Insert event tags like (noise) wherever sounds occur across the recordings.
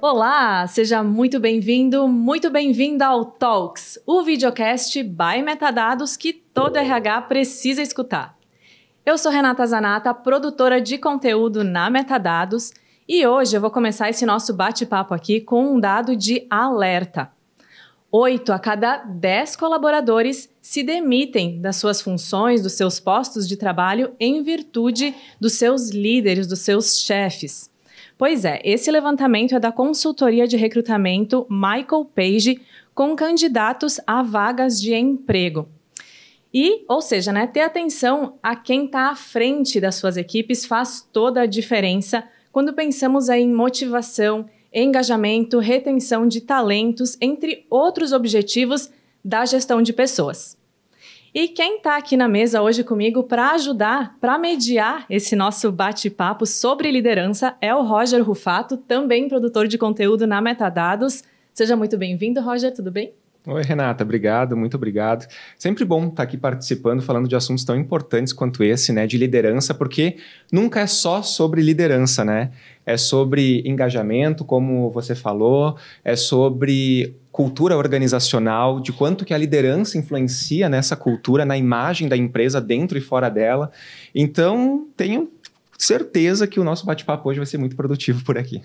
Olá, seja muito bem-vindo, muito bem-vinda ao Talks, o videocast by Metadados que todo RH precisa escutar. Eu sou Renata Zanata, produtora de conteúdo na Metadados e hoje eu vou começar esse nosso bate-papo aqui com um dado de alerta. Oito a cada dez colaboradores se demitem das suas funções, dos seus postos de trabalho, em virtude dos seus líderes, dos seus chefes. Pois é, esse levantamento é da consultoria de recrutamento Michael Page com candidatos a vagas de emprego. E, ou seja, né, ter atenção a quem está à frente das suas equipes faz toda a diferença quando pensamos em motivação, engajamento, retenção de talentos, entre outros objetivos da gestão de pessoas. E quem está aqui na mesa hoje comigo para ajudar, para mediar esse nosso bate-papo sobre liderança é o Roger Rufato, também produtor de conteúdo na Metadados. Seja muito bem-vindo, Roger, tudo bem? Oi, Renata, obrigado, muito obrigado. Sempre bom estar aqui participando, falando de assuntos tão importantes quanto esse, né, de liderança, porque nunca é só sobre liderança, né? É sobre engajamento, como você falou, é sobre cultura organizacional, de quanto que a liderança influencia nessa cultura, na imagem da empresa dentro e fora dela. Então, tenho certeza que o nosso bate-papo hoje vai ser muito produtivo por aqui.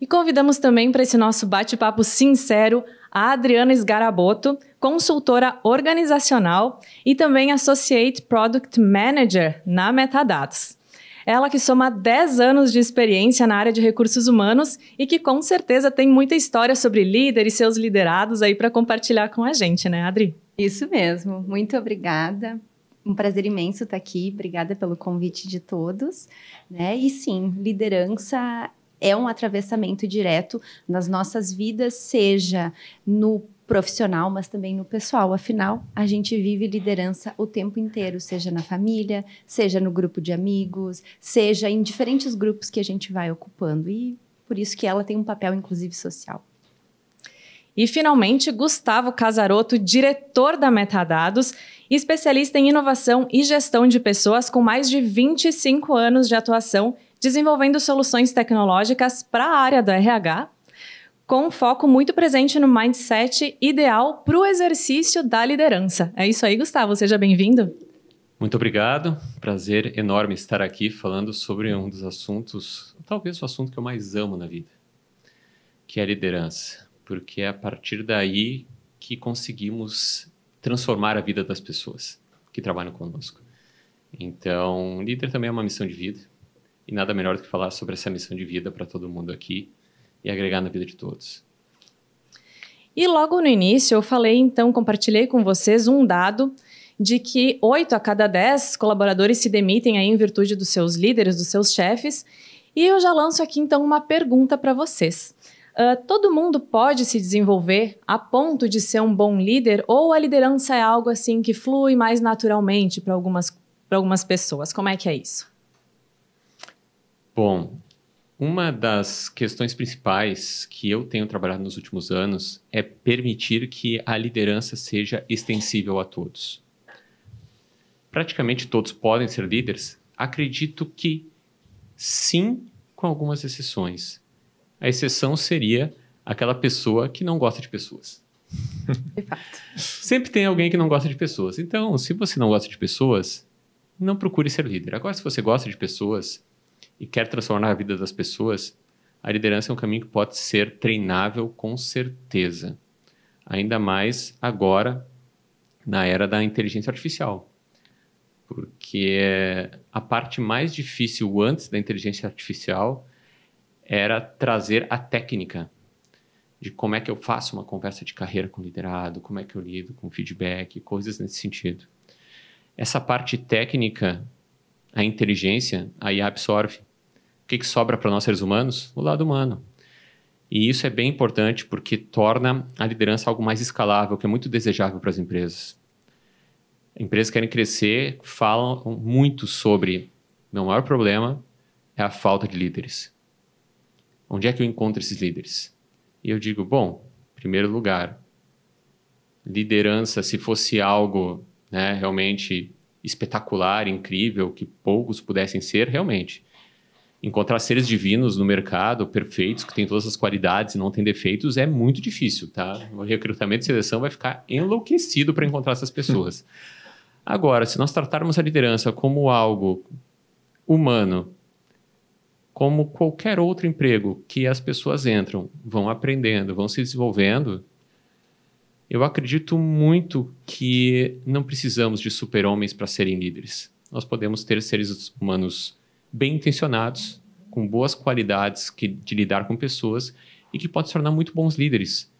E convidamos também para esse nosso bate-papo sincero a Adriana Esgaraboto, consultora organizacional e também Associate Product Manager na Metadados. Ela que soma 10 anos de experiência na área de recursos humanos e que com certeza tem muita história sobre líder e seus liderados aí para compartilhar com a gente, né, Adri? Isso mesmo. Muito obrigada. Um prazer imenso estar tá aqui. Obrigada pelo convite de todos. Né? E sim, liderança é um atravessamento direto nas nossas vidas, seja no profissional, mas também no pessoal. Afinal, a gente vive liderança o tempo inteiro, seja na família, seja no grupo de amigos, seja em diferentes grupos que a gente vai ocupando. E por isso que ela tem um papel, inclusive, social. E finalmente, Gustavo Casaroto, diretor da Metadados, especialista em inovação e gestão de pessoas com mais de 25 anos de atuação desenvolvendo soluções tecnológicas para a área do RH, com um foco muito presente no mindset ideal para o exercício da liderança. É isso aí, Gustavo. Seja bem-vindo. Muito obrigado. Prazer enorme estar aqui falando sobre um dos assuntos, talvez o assunto que eu mais amo na vida, que é a liderança. Porque é a partir daí que conseguimos transformar a vida das pessoas que trabalham conosco. Então, líder também é uma missão de vida e nada melhor do que falar sobre essa missão de vida para todo mundo aqui e agregar na vida de todos. E logo no início eu falei, então, compartilhei com vocês um dado de que oito a cada dez colaboradores se demitem aí em virtude dos seus líderes, dos seus chefes. E eu já lanço aqui então uma pergunta para vocês. Uh, todo mundo pode se desenvolver a ponto de ser um bom líder ou a liderança é algo assim que flui mais naturalmente para algumas, algumas pessoas? Como é que é isso? Bom, uma das questões principais que eu tenho trabalhado nos últimos anos é permitir que a liderança seja extensível a todos. Praticamente todos podem ser líderes? Acredito que sim, com algumas exceções. A exceção seria aquela pessoa que não gosta de pessoas. De fato. Sempre tem alguém que não gosta de pessoas. Então, se você não gosta de pessoas, não procure ser líder. Agora, se você gosta de pessoas, e quer transformar a vida das pessoas, a liderança é um caminho que pode ser treinável com certeza. Ainda mais agora, na era da inteligência artificial. Porque a parte mais difícil antes da inteligência artificial era trazer a técnica de como é que eu faço uma conversa de carreira com o liderado, como é que eu lido com feedback, coisas nesse sentido. Essa parte técnica, a inteligência, aí absorve o que, que sobra para nós seres humanos? O lado humano. E isso é bem importante porque torna a liderança algo mais escalável, que é muito desejável para as empresas. Empresas querem crescer falam muito sobre meu maior problema é a falta de líderes. Onde é que eu encontro esses líderes? E eu digo, bom, em primeiro lugar, liderança, se fosse algo né, realmente espetacular, incrível, que poucos pudessem ser, realmente encontrar seres divinos no mercado, perfeitos, que têm todas as qualidades e não têm defeitos, é muito difícil, tá? O recrutamento e seleção vai ficar enlouquecido para encontrar essas pessoas. (laughs) Agora, se nós tratarmos a liderança como algo humano, como qualquer outro emprego que as pessoas entram, vão aprendendo, vão se desenvolvendo, eu acredito muito que não precisamos de super-homens para serem líderes. Nós podemos ter seres humanos bem intencionados, com boas qualidades que, de lidar com pessoas e que podem se tornar muito bons líderes.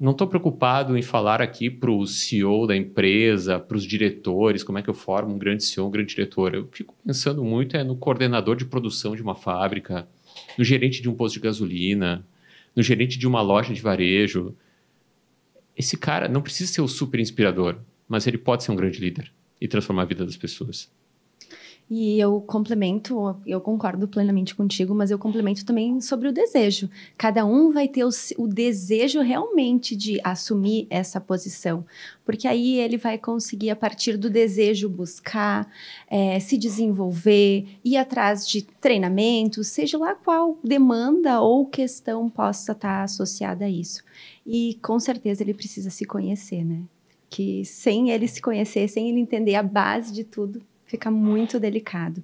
Não estou preocupado em falar aqui para o CEO da empresa, para os diretores, como é que eu formo um grande CEO, um grande diretor. Eu fico pensando muito é, no coordenador de produção de uma fábrica, no gerente de um posto de gasolina, no gerente de uma loja de varejo. Esse cara não precisa ser o super inspirador, mas ele pode ser um grande líder e transformar a vida das pessoas. E eu complemento, eu concordo plenamente contigo, mas eu complemento também sobre o desejo. Cada um vai ter o, o desejo realmente de assumir essa posição, porque aí ele vai conseguir, a partir do desejo, buscar, é, se desenvolver, ir atrás de treinamento, seja lá qual demanda ou questão possa estar associada a isso. E com certeza ele precisa se conhecer, né? Que sem ele se conhecer, sem ele entender a base de tudo, fica muito delicado.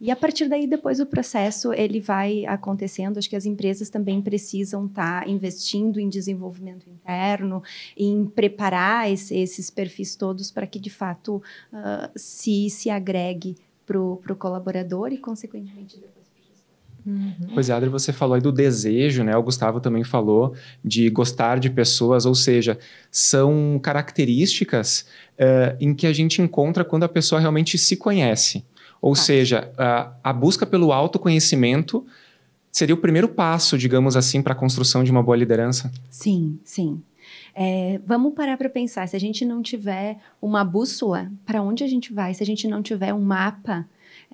E a partir daí, depois o processo ele vai acontecendo. Acho que as empresas também precisam estar tá investindo em desenvolvimento interno, em preparar esse, esses perfis todos para que de fato uh, se, se agregue para o colaborador e, consequentemente, depois Uhum. Pois é, Adri, você falou aí do desejo, né? O Gustavo também falou de gostar de pessoas, ou seja, são características uh, em que a gente encontra quando a pessoa realmente se conhece. Ou ah. seja, a, a busca pelo autoconhecimento seria o primeiro passo, digamos assim, para a construção de uma boa liderança? Sim, sim. É, vamos parar para pensar. Se a gente não tiver uma bússola, para onde a gente vai? Se a gente não tiver um mapa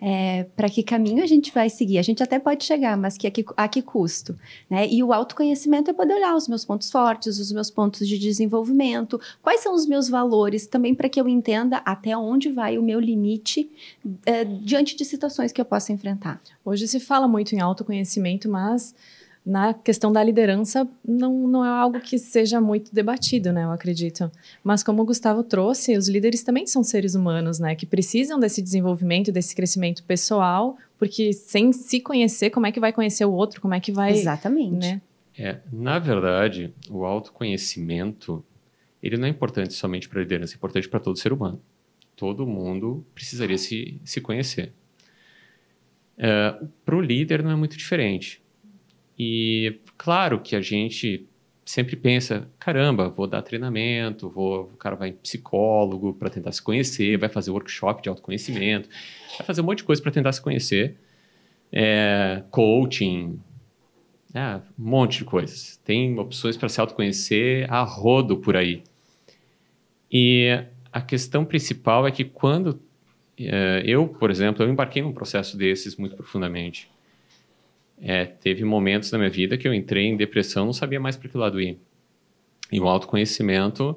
é, para que caminho a gente vai seguir. A gente até pode chegar, mas que, a, que, a que custo? Né? E o autoconhecimento é poder olhar os meus pontos fortes, os meus pontos de desenvolvimento, quais são os meus valores, também para que eu entenda até onde vai o meu limite é, diante de situações que eu possa enfrentar. Hoje se fala muito em autoconhecimento, mas na questão da liderança não, não é algo que seja muito debatido, né? Eu acredito. Mas como o Gustavo trouxe, os líderes também são seres humanos, né? Que precisam desse desenvolvimento, desse crescimento pessoal, porque sem se conhecer, como é que vai conhecer o outro? Como é que vai... Exatamente. Né? É, na verdade, o autoconhecimento, ele não é importante somente para a liderança, é importante para todo ser humano. Todo mundo precisaria se, se conhecer. É, para o líder não é muito diferente e claro que a gente sempre pensa, caramba, vou dar treinamento, vou, o cara vai em psicólogo para tentar se conhecer, vai fazer workshop de autoconhecimento, vai fazer um monte de coisa para tentar se conhecer, é, coaching, é, um monte de coisas. Tem opções para se autoconhecer a rodo por aí. E a questão principal é que quando é, eu, por exemplo, eu embarquei num processo desses muito profundamente é, teve momentos na minha vida que eu entrei em depressão, não sabia mais para que lado ir. E o autoconhecimento,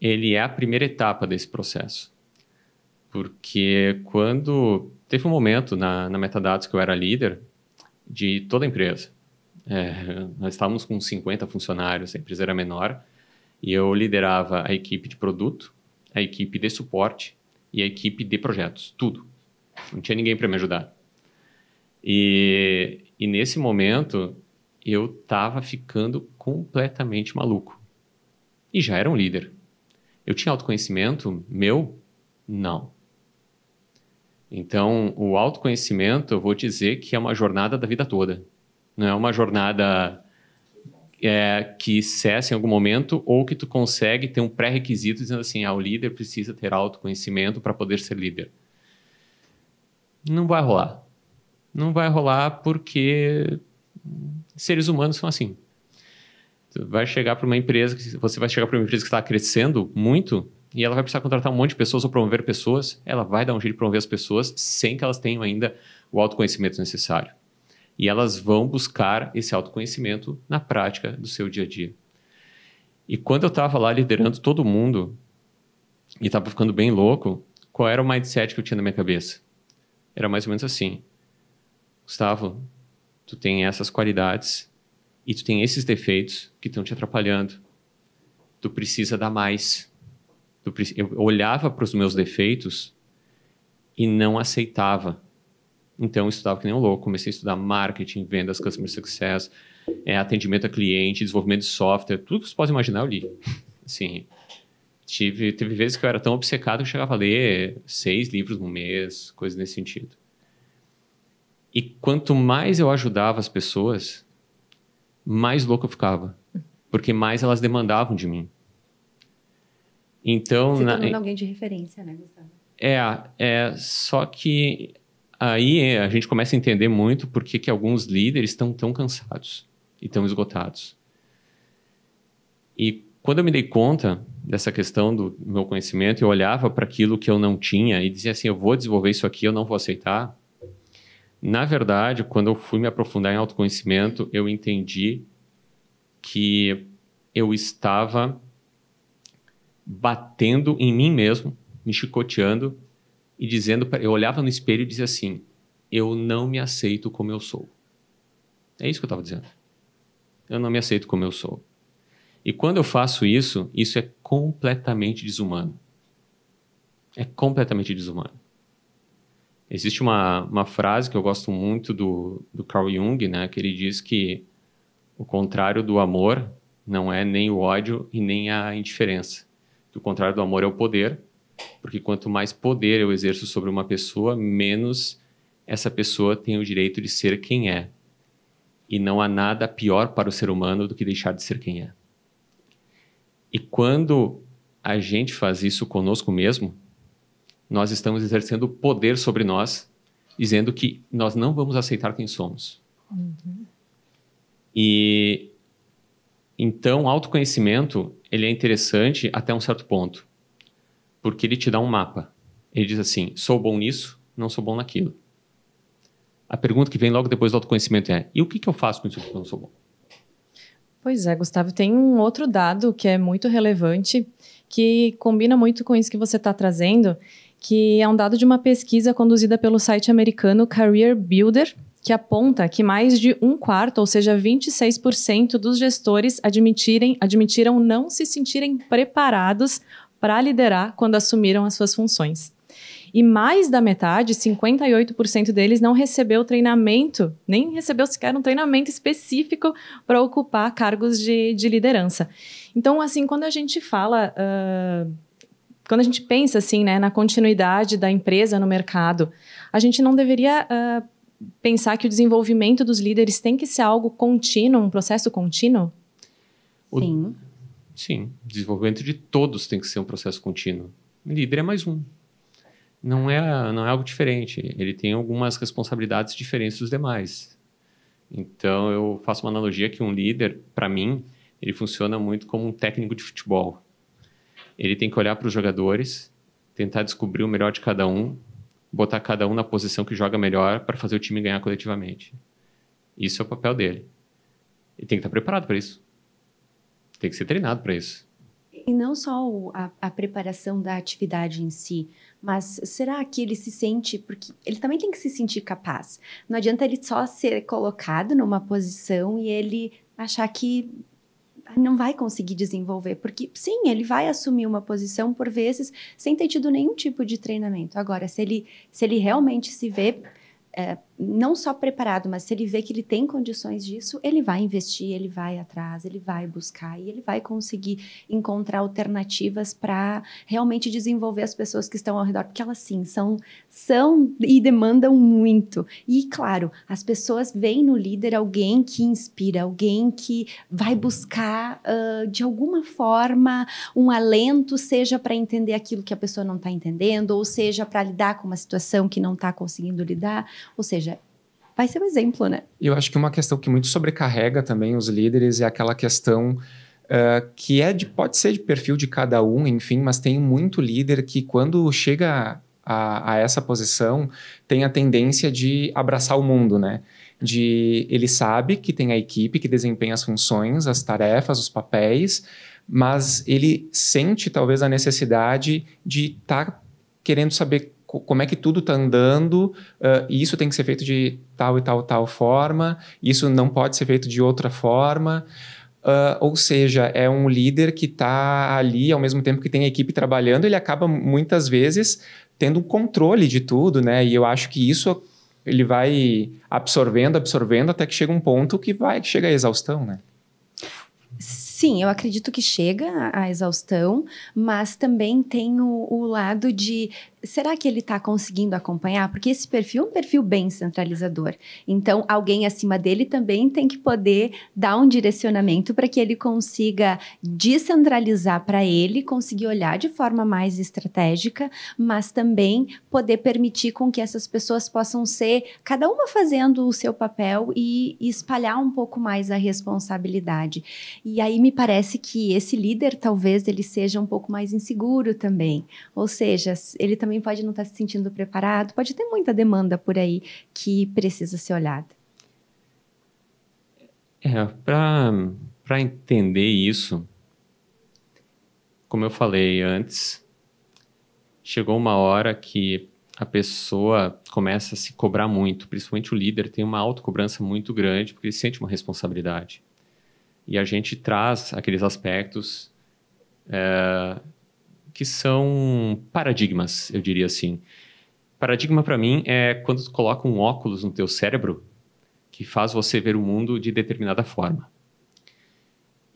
ele é a primeira etapa desse processo. Porque quando... Teve um momento na, na Metadados que eu era líder de toda a empresa. É, nós estávamos com 50 funcionários, a empresa era menor, e eu liderava a equipe de produto, a equipe de suporte e a equipe de projetos, tudo. Não tinha ninguém para me ajudar. E e nesse momento, eu estava ficando completamente maluco. E já era um líder. Eu tinha autoconhecimento meu? Não. Então, o autoconhecimento, eu vou dizer que é uma jornada da vida toda. Não é uma jornada é, que cessa em algum momento ou que tu consegue ter um pré-requisito dizendo assim, ah, o líder precisa ter autoconhecimento para poder ser líder. Não vai rolar não vai rolar porque seres humanos são assim. vai chegar para uma empresa, você vai chegar para uma empresa que está crescendo muito e ela vai precisar contratar um monte de pessoas ou promover pessoas, ela vai dar um jeito de promover as pessoas sem que elas tenham ainda o autoconhecimento necessário. E elas vão buscar esse autoconhecimento na prática do seu dia a dia. E quando eu estava lá liderando todo mundo e estava ficando bem louco, qual era o mindset que eu tinha na minha cabeça? Era mais ou menos assim: Gustavo, tu tem essas qualidades e tu tem esses defeitos que estão te atrapalhando. Tu precisa dar mais. eu olhava para os meus defeitos e não aceitava. Então, eu estudava que nem um louco. Comecei a estudar marketing, vendas, customer success, é, atendimento a cliente, desenvolvimento de software, tudo que você pode imaginar eu li. (laughs) Assim, tive, teve vezes que eu era tão obcecado que eu chegava a ler seis livros no mês, coisas nesse sentido. E quanto mais eu ajudava as pessoas, mais louco eu ficava. Porque mais elas demandavam de mim. Então. Você na... tá alguém de referência, né, Gustavo? É, é, só que aí é, a gente começa a entender muito por que alguns líderes estão tão cansados e tão esgotados. E quando eu me dei conta dessa questão do meu conhecimento, eu olhava para aquilo que eu não tinha e dizia assim: eu vou desenvolver isso aqui, eu não vou aceitar. Na verdade, quando eu fui me aprofundar em autoconhecimento, eu entendi que eu estava batendo em mim mesmo, me chicoteando e dizendo, pra... eu olhava no espelho e dizia assim: "Eu não me aceito como eu sou". É isso que eu estava dizendo. Eu não me aceito como eu sou. E quando eu faço isso, isso é completamente desumano. É completamente desumano. Existe uma, uma frase que eu gosto muito do, do Carl Jung, né, que ele diz que o contrário do amor não é nem o ódio e nem a indiferença. Que o contrário do amor é o poder, porque quanto mais poder eu exerço sobre uma pessoa, menos essa pessoa tem o direito de ser quem é. E não há nada pior para o ser humano do que deixar de ser quem é. E quando a gente faz isso conosco mesmo, nós estamos exercendo poder sobre nós, dizendo que nós não vamos aceitar quem somos. Uhum. E então, autoconhecimento ele é interessante até um certo ponto, porque ele te dá um mapa. Ele diz assim: sou bom nisso, não sou bom naquilo. A pergunta que vem logo depois do autoconhecimento é: e o que, que eu faço com isso que eu não sou bom? Pois é, Gustavo, tem um outro dado que é muito relevante, que combina muito com isso que você está trazendo, que é um dado de uma pesquisa conduzida pelo site americano Career Builder, que aponta que mais de um quarto, ou seja, 26% dos gestores admitirem, admitiram não se sentirem preparados para liderar quando assumiram as suas funções. E mais da metade, 58% deles, não recebeu treinamento, nem recebeu sequer um treinamento específico para ocupar cargos de, de liderança. Então, assim, quando a gente fala. Uh, quando a gente pensa assim, né, na continuidade da empresa no mercado, a gente não deveria uh, pensar que o desenvolvimento dos líderes tem que ser algo contínuo, um processo contínuo? O, sim. Sim, desenvolvimento de todos tem que ser um processo contínuo. líder é mais um. Não é, não é algo diferente. Ele tem algumas responsabilidades diferentes dos demais. Então, eu faço uma analogia que um líder, para mim, ele funciona muito como um técnico de futebol. Ele tem que olhar para os jogadores, tentar descobrir o melhor de cada um, botar cada um na posição que joga melhor para fazer o time ganhar coletivamente. Isso é o papel dele. Ele tem que estar preparado para isso. Tem que ser treinado para isso. E não só a, a, preparação da atividade em si, mas será que ele se sente. Porque ele também tem que se sentir capaz. Não adianta ele só ser colocado numa posição e ele achar que não vai conseguir desenvolver, porque sim, ele vai assumir uma posição por vezes sem ter tido nenhum tipo de treinamento. Agora, se ele, se ele realmente se vê é, não só preparado, mas se ele vê que ele tem condições disso, ele vai investir, ele vai atrás, ele vai buscar e ele vai conseguir encontrar alternativas para realmente desenvolver as pessoas que estão ao redor, porque elas sim são são e demandam muito. E claro, as pessoas veem no líder alguém que inspira, alguém que vai buscar uh, de alguma forma um alento, seja para entender aquilo que a pessoa não está entendendo, ou seja para lidar com uma situação que não está conseguindo lidar, ou seja vai ser um exemplo, né? Eu acho que uma questão que muito sobrecarrega também os líderes é aquela questão Uh, que é de, pode ser de perfil de cada um, enfim, mas tem muito líder que quando chega a, a, essa posição tem a tendência de abraçar o mundo, né? De ele sabe que tem a equipe que desempenha as funções, as tarefas, os papéis, mas ele sente talvez a necessidade de estar tá querendo saber como é que tudo está andando, uh, e isso tem que ser feito de tal e tal tal forma, isso não pode ser feito de outra forma. Uh, ou seja, é um líder que está ali ao mesmo tempo que tem a equipe trabalhando, ele acaba muitas vezes tendo um controle de tudo, né? E eu acho que isso ele vai absorvendo, absorvendo até que chega um ponto que vai que chega à exaustão, né? Sim, eu acredito que chega à exaustão, mas também tem o, o lado de será que ele está conseguindo acompanhar? Porque esse perfil é um perfil bem centralizador. Então, alguém acima dele também tem que poder dar um direcionamento para que ele consiga descentralizar para ele, conseguir olhar de forma mais estratégica, mas também poder permitir com que essas pessoas possam ser, cada uma fazendo o seu papel e, e espalhar um pouco mais a responsabilidade. E aí me parece que esse líder talvez ele seja um pouco mais inseguro também. Ou seja, ele também também pode não estar tá se sentindo preparado, pode ter muita demanda por aí que precisa ser olhada. É, para entender isso, como eu falei antes, chegou uma hora que a pessoa começa a se cobrar muito, principalmente o líder tem uma autocobrança muito grande, porque ele sente uma responsabilidade. E a gente traz aqueles aspectos é, que são paradigmas, eu diria assim. Paradigma para mim é quando tu coloca um óculos no teu cérebro que faz você ver o mundo de determinada forma.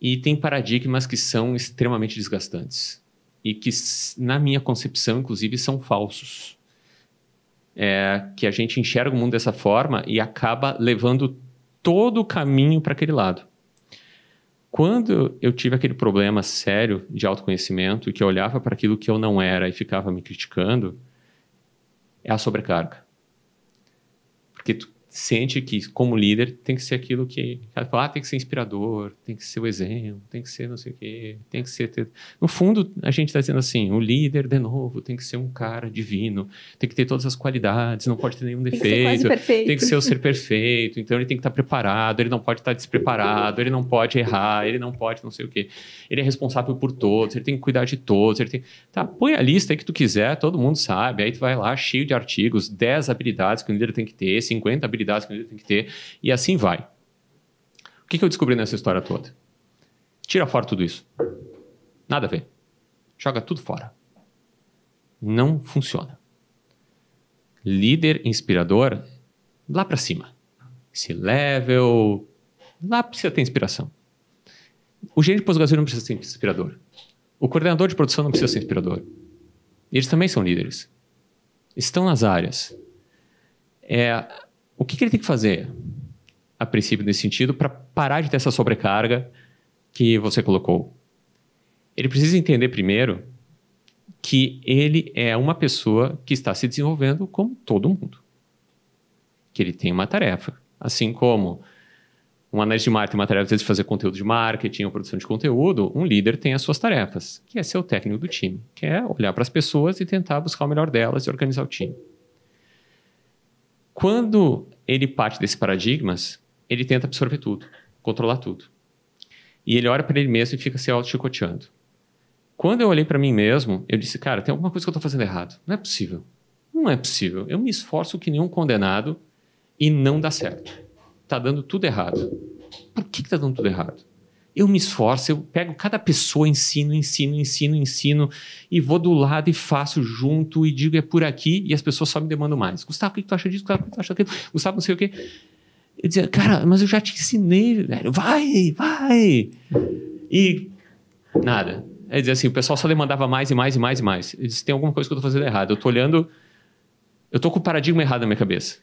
E tem paradigmas que são extremamente desgastantes e que, na minha concepção, inclusive, são falsos. É, que a gente enxerga o mundo dessa forma e acaba levando todo o caminho para aquele lado. Quando eu tive aquele problema sério de autoconhecimento e que eu olhava para aquilo que eu não era e ficava me criticando, é a sobrecarga. Porque tu sente que, como líder, tem que ser aquilo que. Ah, tem que ser inspirador, tem que ser o exemplo, tem que ser não sei o quê, tem que ser. No fundo, a gente está dizendo assim: o líder, de novo, tem que ser um cara divino, tem que ter todas as qualidades, não pode ter nenhum defeito, tem que ser, Tem que ser o ser perfeito, então ele tem que estar tá preparado, ele não pode estar tá despreparado, ele não pode errar, ele não pode não sei o quê. Ele é responsável por todos, ele tem que cuidar de todos, ele tem. Tá, põe a lista aí que tu quiser, todo mundo sabe, aí tu vai lá cheio de artigos, 10 habilidades que o líder tem que ter, 50 habilidades habilidades que tem que ter, e assim vai. O que, que eu descobri nessa história toda? Tira fora tudo isso. Nada a ver. Joga tudo fora. Não funciona. Líder inspirador, lá para cima. se level, lá precisa ter inspiração. O gerente de pós-graduação não precisa ser inspirador. O coordenador de produção não precisa ser inspirador. Eles também são líderes. Estão nas áreas. É, o que, que ele tem que fazer, a princípio, nesse sentido, para parar de ter essa sobrecarga que você colocou? Ele precisa entender primeiro que ele é uma pessoa que está se desenvolvendo como todo mundo. Que ele tem uma tarefa. Assim como um analista de marketing tem uma tarefa de fazer conteúdo de marketing ou produção de conteúdo, um líder tem as suas tarefas, que é ser o técnico do time, que é olhar para as pessoas e tentar buscar o melhor delas e organizar o time. Quando ele parte desses paradigmas, ele tenta absorver tudo, controlar tudo. E ele olha para ele mesmo e fica se auto-chicoteando. Quando eu olhei para mim mesmo, eu disse, cara, tem alguma coisa que eu estou fazendo errado. Não é possível. Não é possível. Eu me esforço que nenhum condenado e não dá certo. Tá dando tudo errado. Por que, que tá dando tudo errado? eu me esforço, eu pego cada pessoa, ensino, ensino, ensino, ensino, e vou do lado e faço junto e digo é por aqui, e as pessoas só me demandam mais. Gustavo, o que tu acha disso? Gustavo, o que tu acha daquilo? Gustavo, não sei o quê. Eu dizia, cara, mas eu já te ensinei, velho, vai, vai. E nada. Ele dizia assim, o pessoal só demandava mais e mais e mais e mais. Ele disse, tem alguma coisa que eu tô fazendo errado. Eu tô olhando, eu tô com o paradigma errado na minha cabeça.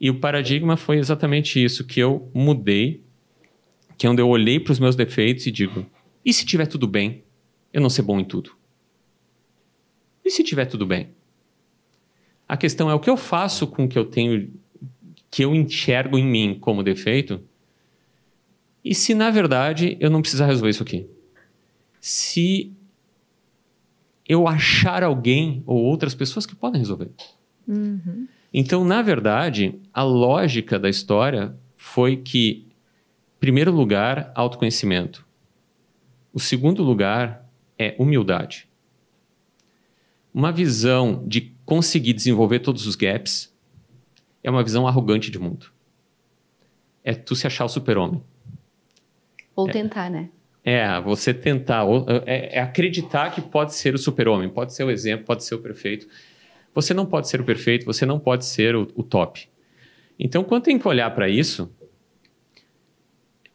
E o paradigma foi exatamente isso, que eu mudei que é onde eu olhei para os meus defeitos e digo: e se tiver tudo bem, eu não ser bom em tudo? E se tiver tudo bem? A questão é o que eu faço com o que eu tenho, que eu enxergo em mim como defeito, e se na verdade eu não precisar resolver isso aqui? Se eu achar alguém ou outras pessoas que podem resolver. Uhum. Então, na verdade, a lógica da história foi que Primeiro lugar, autoconhecimento. O segundo lugar é humildade. Uma visão de conseguir desenvolver todos os gaps é uma visão arrogante de mundo. É tu se achar o super-homem. Ou é, tentar, né? É, você tentar. é, é acreditar que pode ser o super-homem, pode ser o exemplo, pode ser o perfeito. Você não pode ser o perfeito, você não pode ser o, o top. Então, quando tem que olhar para isso,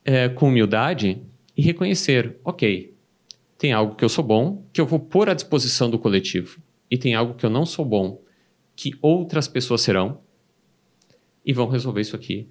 é, com humildade e reconhecer, ok, tem algo que eu sou bom, que eu vou pôr à disposição do coletivo, e tem algo que eu não sou bom, que outras pessoas serão e vão resolver isso aqui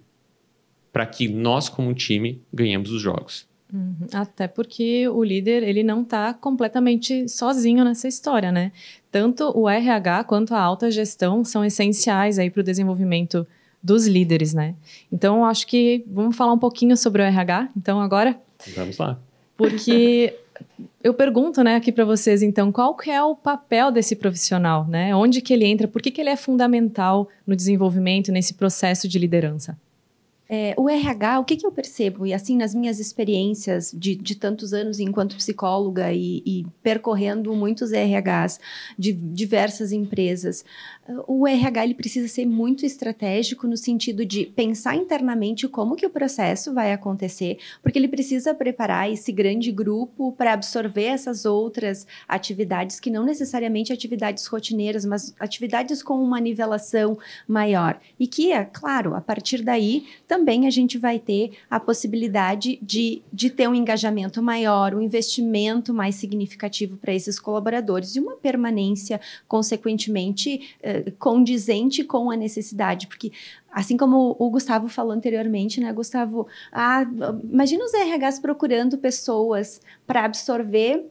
para que nós como time ganhemos os jogos. Uhum. Até porque o líder ele não está completamente sozinho nessa história, né? Tanto o RH quanto a alta gestão são essenciais aí para o desenvolvimento dos líderes, né? Então, acho que vamos falar um pouquinho sobre o RH, então, agora. Vamos lá. Porque (laughs) eu pergunto, né, aqui para vocês, então, qual que é o papel desse profissional, né? Onde que ele entra? Por que, que ele é fundamental no desenvolvimento, nesse processo de liderança? É, o RH, o que, que, eu percebo? E assim, nas minhas experiências de, de tantos anos enquanto psicóloga e, e percorrendo muitos RHs de diversas empresas, o RH ele precisa ser muito estratégico no sentido de pensar internamente como que o processo vai acontecer, porque ele precisa preparar esse grande grupo para absorver essas outras atividades que não necessariamente atividades rotineiras, mas atividades com uma nivelação maior. E que, é claro, a partir daí também a gente vai ter a possibilidade de, de ter um engajamento maior, um investimento mais significativo para esses colaboradores e uma permanência, consequentemente, eh, condizente com a necessidade, porque assim como o Gustavo falou anteriormente, né, Gustavo, ah, imagina os RHs procurando pessoas para absorver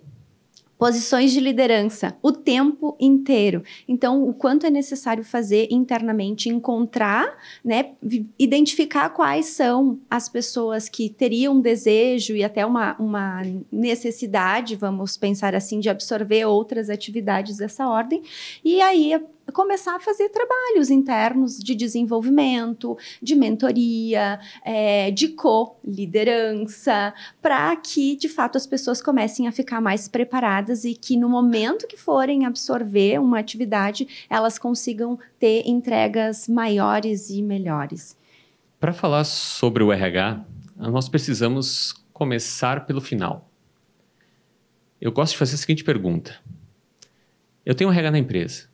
posições de liderança o tempo inteiro. Então, o quanto é necessário fazer internamente, encontrar, né, identificar quais são as pessoas que teriam um desejo e até uma, uma necessidade, vamos pensar assim, de absorver outras atividades dessa ordem, e aí começar a fazer trabalhos internos de desenvolvimento, de mentoria, é, de co-liderança, para que de fato as pessoas comecem a ficar mais preparadas e que no momento que forem absorver uma atividade, elas consigam ter entregas maiores e melhores. Para falar sobre o RH, nós precisamos começar pelo final. Eu gosto de fazer a seguinte pergunta: Eu tenho um RH na empresa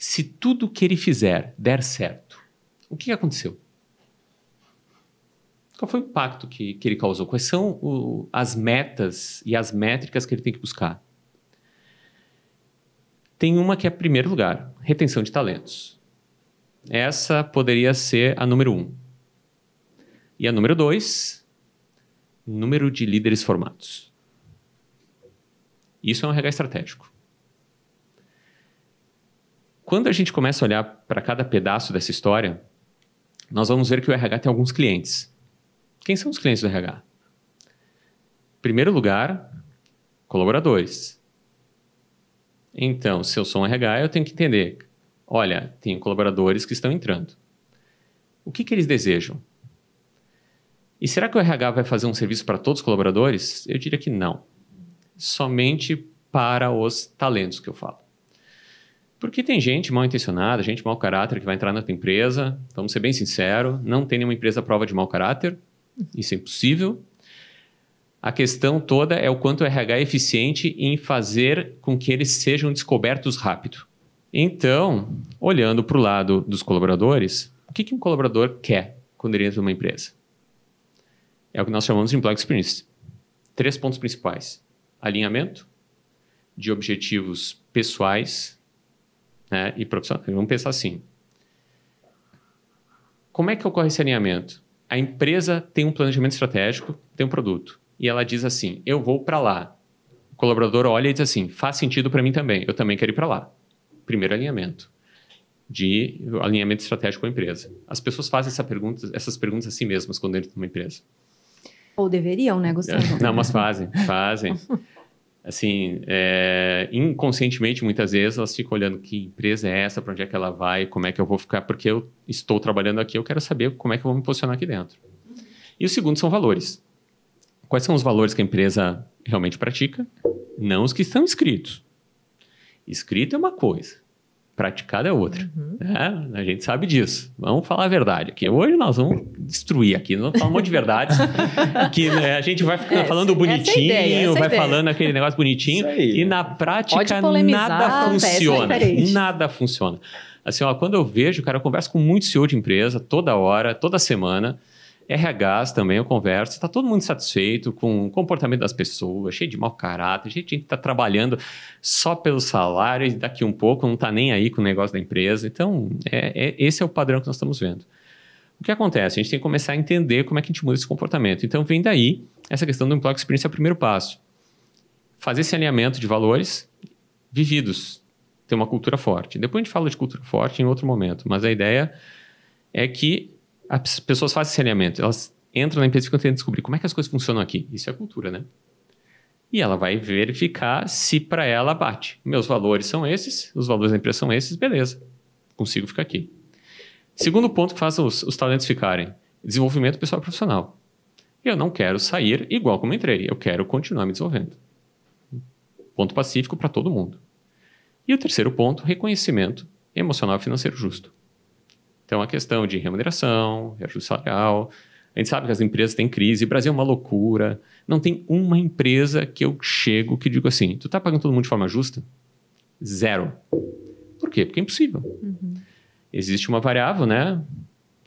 se tudo que ele fizer der certo, o que aconteceu? Qual foi o impacto que, que ele causou? Quais são o, as metas e as métricas que ele tem que buscar? Tem uma que é primeiro lugar, retenção de talentos. Essa poderia ser a número um. E a número dois, número de líderes formados. Isso é um RH estratégico. Quando a gente começa a olhar para cada pedaço dessa história, nós vamos ver que o RH tem alguns clientes. Quem são os clientes do RH? Em primeiro lugar, colaboradores. Então, se eu sou um RH, eu tenho que entender: olha, tenho colaboradores que estão entrando. O que, que eles desejam? E será que o RH vai fazer um serviço para todos os colaboradores? Eu diria que não. Somente para os talentos que eu falo. Porque tem gente mal intencionada, gente mau caráter que vai entrar na tua empresa. Então, vamos ser bem sincero, não tem nenhuma empresa prova de mau caráter. Isso é impossível. A questão toda é o quanto o RH é eficiente em fazer com que eles sejam descobertos rápido. Então, olhando para o lado dos colaboradores, o que, que um colaborador quer quando ele entra numa empresa? É o que nós chamamos de Employee Experience. Três pontos principais: alinhamento de objetivos pessoais, né, e profissional. Vamos pensar assim. Como é que ocorre esse alinhamento? A empresa tem um planejamento estratégico, tem um produto. E ela diz assim: eu vou para lá. O colaborador olha e diz assim: faz sentido para mim também, eu também quero ir para lá. Primeiro alinhamento de alinhamento estratégico com a empresa. As pessoas fazem essa pergunta, essas perguntas a si mesmas quando entram numa empresa. Ou deveriam, né, Gustavo? (laughs) Não, mas fazem, fazem assim, é, inconscientemente, muitas vezes, elas ficam olhando que empresa é essa, para onde é que ela vai, como é que eu vou ficar, porque eu estou trabalhando aqui, eu quero saber como é que eu vou me posicionar aqui dentro. E o segundo são valores. Quais são os valores que a empresa realmente pratica? Não os que estão escritos. Escrito é uma coisa, praticada é outra. Uhum. Né? A gente sabe disso. Vamos falar a verdade aqui. Hoje nós vamos destruir aqui, nós vamos falar um monte de verdades. (laughs) que né, a gente vai ficando, falando é bonitinho, ideia, é vai ideia. falando aquele negócio bonitinho. E na prática nada funciona. É nada funciona. Assim, ó, quando eu vejo, cara, eu converso com muito CEO de empresa toda hora, toda semana. RHs também eu converso, está todo mundo satisfeito com o comportamento das pessoas, cheio de mau caráter, gente que está trabalhando só pelo salário e daqui um pouco não está nem aí com o negócio da empresa. Então, é, é, esse é o padrão que nós estamos vendo. O que acontece? A gente tem que começar a entender como é que a gente muda esse comportamento. Então, vem daí essa questão do Employee Experience é o primeiro passo. Fazer esse alinhamento de valores vividos, ter uma cultura forte. Depois a gente fala de cultura forte em outro momento, mas a ideia é que as pessoas fazem saneamento, elas entram na empresa e ficam tentando descobrir como é que as coisas funcionam aqui. Isso é cultura, né? E ela vai verificar se para ela bate. Meus valores são esses, os valores da empresa são esses, beleza. Consigo ficar aqui. Segundo ponto que faz os, os talentos ficarem: desenvolvimento pessoal e profissional. Eu não quero sair igual como entrei, eu quero continuar me desenvolvendo. Ponto pacífico para todo mundo. E o terceiro ponto, reconhecimento emocional e financeiro justo. Então, a questão de remuneração, reajuste salarial. A gente sabe que as empresas têm crise. O Brasil é uma loucura. Não tem uma empresa que eu chego que digo assim: tu tá pagando todo mundo de forma justa? Zero. Por quê? Porque é impossível. Uhum. Existe uma variável, né?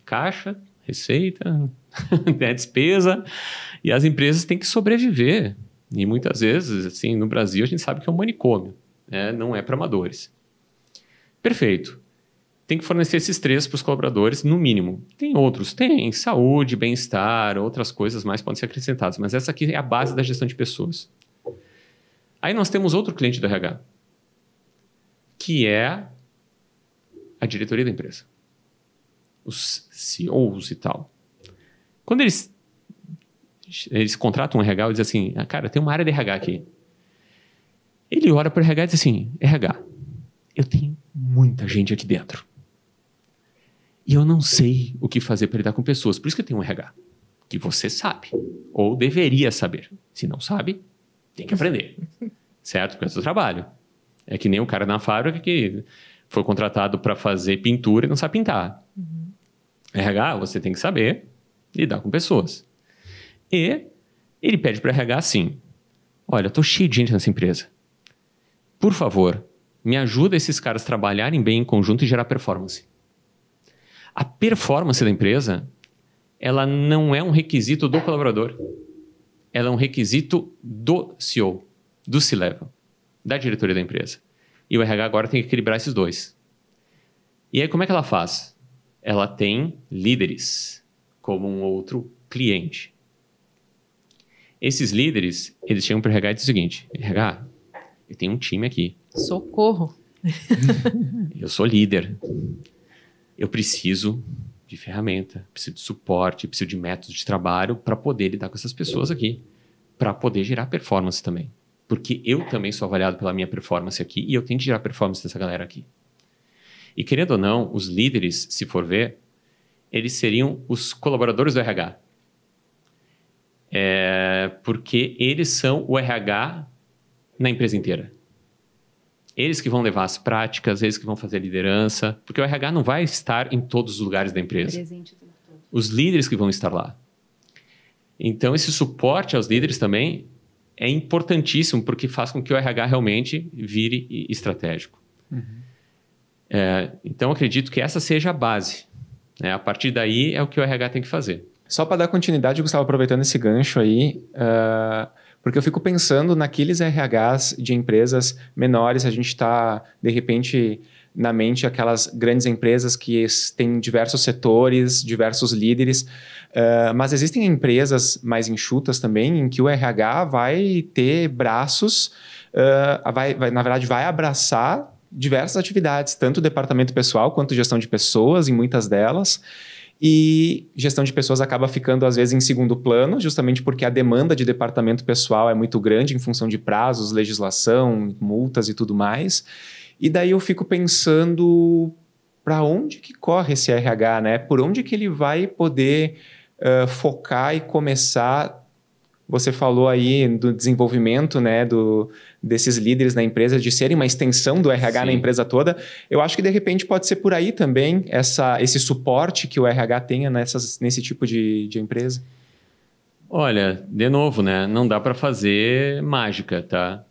Caixa, receita, (laughs) né? despesa. E as empresas têm que sobreviver. E muitas vezes, assim, no Brasil, a gente sabe que é um manicômio. Né? Não é para amadores. Perfeito tem que fornecer esses três para os colaboradores, no mínimo. Tem outros, tem saúde, bem-estar, outras coisas mais podem ser acrescentadas, mas essa aqui é a base da gestão de pessoas. Aí nós temos outro cliente do RH, que é a diretoria da empresa, os CEOs e tal. Quando eles, eles contratam um RH, eles dizem assim, ah, cara, tem uma área de RH aqui. Ele olha para o RH e diz assim, RH, eu tenho muita gente aqui dentro e eu não sei o que fazer para lidar com pessoas. Por isso que eu tenho um RH. Que você sabe. Ou deveria saber. Se não sabe, tem que aprender. (laughs) certo? Porque é o seu trabalho. É que nem o cara na fábrica que foi contratado para fazer pintura e não sabe pintar. Uhum. RH, você tem que saber lidar com pessoas. E ele pede para RH assim: Olha, estou cheio de gente nessa empresa. Por favor, me ajuda esses caras a trabalharem bem em conjunto e gerar performance. A performance da empresa, ela não é um requisito do colaborador. Ela é um requisito do CEO, do C-Level, da diretoria da empresa. E o RH agora tem que equilibrar esses dois. E aí, como é que ela faz? Ela tem líderes, como um outro cliente. Esses líderes, eles chegam para o RH e dizem o seguinte: RH, eu tenho um time aqui. Socorro! (laughs) eu sou líder eu preciso de ferramenta, preciso de suporte, preciso de métodos de trabalho para poder lidar com essas pessoas aqui, para poder gerar performance também. Porque eu também sou avaliado pela minha performance aqui e eu tenho que gerar performance dessa galera aqui. E querendo ou não, os líderes, se for ver, eles seriam os colaboradores do RH. É, porque eles são o RH na empresa inteira. Eles que vão levar as práticas, eles que vão fazer a liderança, porque o RH não vai estar em todos os lugares da empresa. Presente os líderes que vão estar lá. Então, esse suporte aos líderes também é importantíssimo, porque faz com que o RH realmente vire estratégico. Uhum. É, então, acredito que essa seja a base. Né? A partir daí é o que o RH tem que fazer. Só para dar continuidade, Gustavo, aproveitando esse gancho aí, uh porque eu fico pensando naqueles RHs de empresas menores, a gente está, de repente, na mente aquelas grandes empresas que têm diversos setores, diversos líderes, uh, mas existem empresas mais enxutas também em que o RH vai ter braços, uh, vai, vai, na verdade, vai abraçar diversas atividades, tanto departamento pessoal quanto gestão de pessoas, em muitas delas. E gestão de pessoas acaba ficando, às vezes, em segundo plano, justamente porque a demanda de departamento pessoal é muito grande em função de prazos, legislação, multas e tudo mais. E daí eu fico pensando para onde que corre esse RH, né? Por onde que ele vai poder uh, focar e começar você falou aí do desenvolvimento, né, do, desses líderes na empresa, de serem uma extensão do RH Sim. na empresa toda. Eu acho que, de repente, pode ser por aí também essa, esse suporte que o RH tenha nessas, nesse tipo de, de empresa. Olha, de novo, né, não dá para fazer mágica, tá?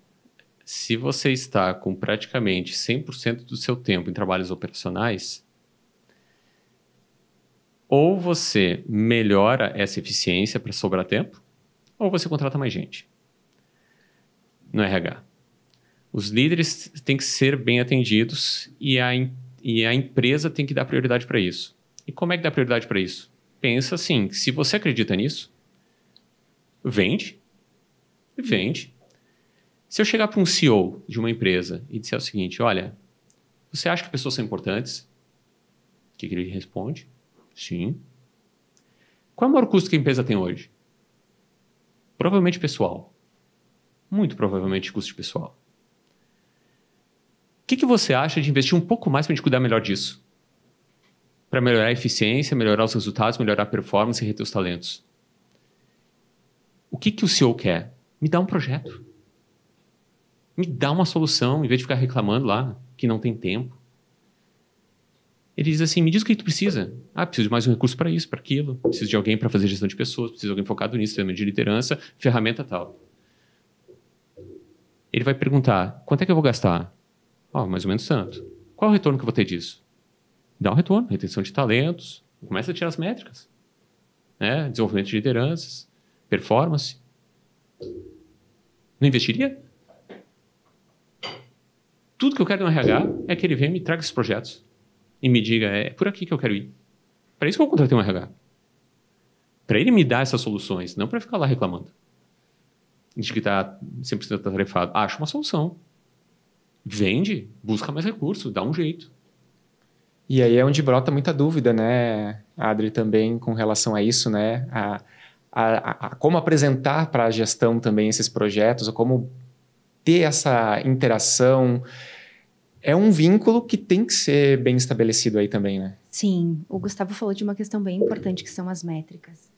Se você está com praticamente 100% do seu tempo em trabalhos operacionais, ou você melhora essa eficiência para sobrar tempo, ou você contrata mais gente no RH. Os líderes têm que ser bem atendidos e a, e a empresa tem que dar prioridade para isso. E como é que dá prioridade para isso? Pensa assim: se você acredita nisso, vende. Vende. Se eu chegar para um CEO de uma empresa e disser o seguinte: olha, você acha que pessoas são importantes? O que, que ele responde? Sim. Qual é o maior custo que a empresa tem hoje? Provavelmente pessoal. Muito provavelmente custo pessoal. O que, que você acha de investir um pouco mais para a gente cuidar melhor disso? Para melhorar a eficiência, melhorar os resultados, melhorar a performance e reter os talentos. O que, que o CEO quer? Me dá um projeto. Me dá uma solução, em vez de ficar reclamando lá que não tem tempo. Ele diz assim: me diz o que tu precisa. Ah, preciso de mais um recurso para isso, para aquilo. Preciso de alguém para fazer gestão de pessoas, preciso de alguém focado nisso, treinamento de liderança, ferramenta tal. Ele vai perguntar: quanto é que eu vou gastar? Oh, mais ou menos tanto. Qual o retorno que eu vou ter disso? Dá um retorno, retenção de talentos, começa a tirar as métricas. Né? Desenvolvimento de lideranças, performance. Não investiria? Tudo que eu quero no RH é que ele venha e me traga esses projetos e me diga, é, é por aqui que eu quero ir. Para isso que eu contratei um RH. Para ele me dar essas soluções, não para ficar lá reclamando. De que está 100% tarefado. Acha uma solução. Vende, busca mais recursos dá um jeito. E aí é onde brota muita dúvida, né, Adri, também com relação a isso, né? A, a, a como apresentar para a gestão também esses projetos, ou como ter essa interação, é um vínculo que tem que ser bem estabelecido aí também, né? Sim, o Gustavo falou de uma questão bem importante que são as métricas.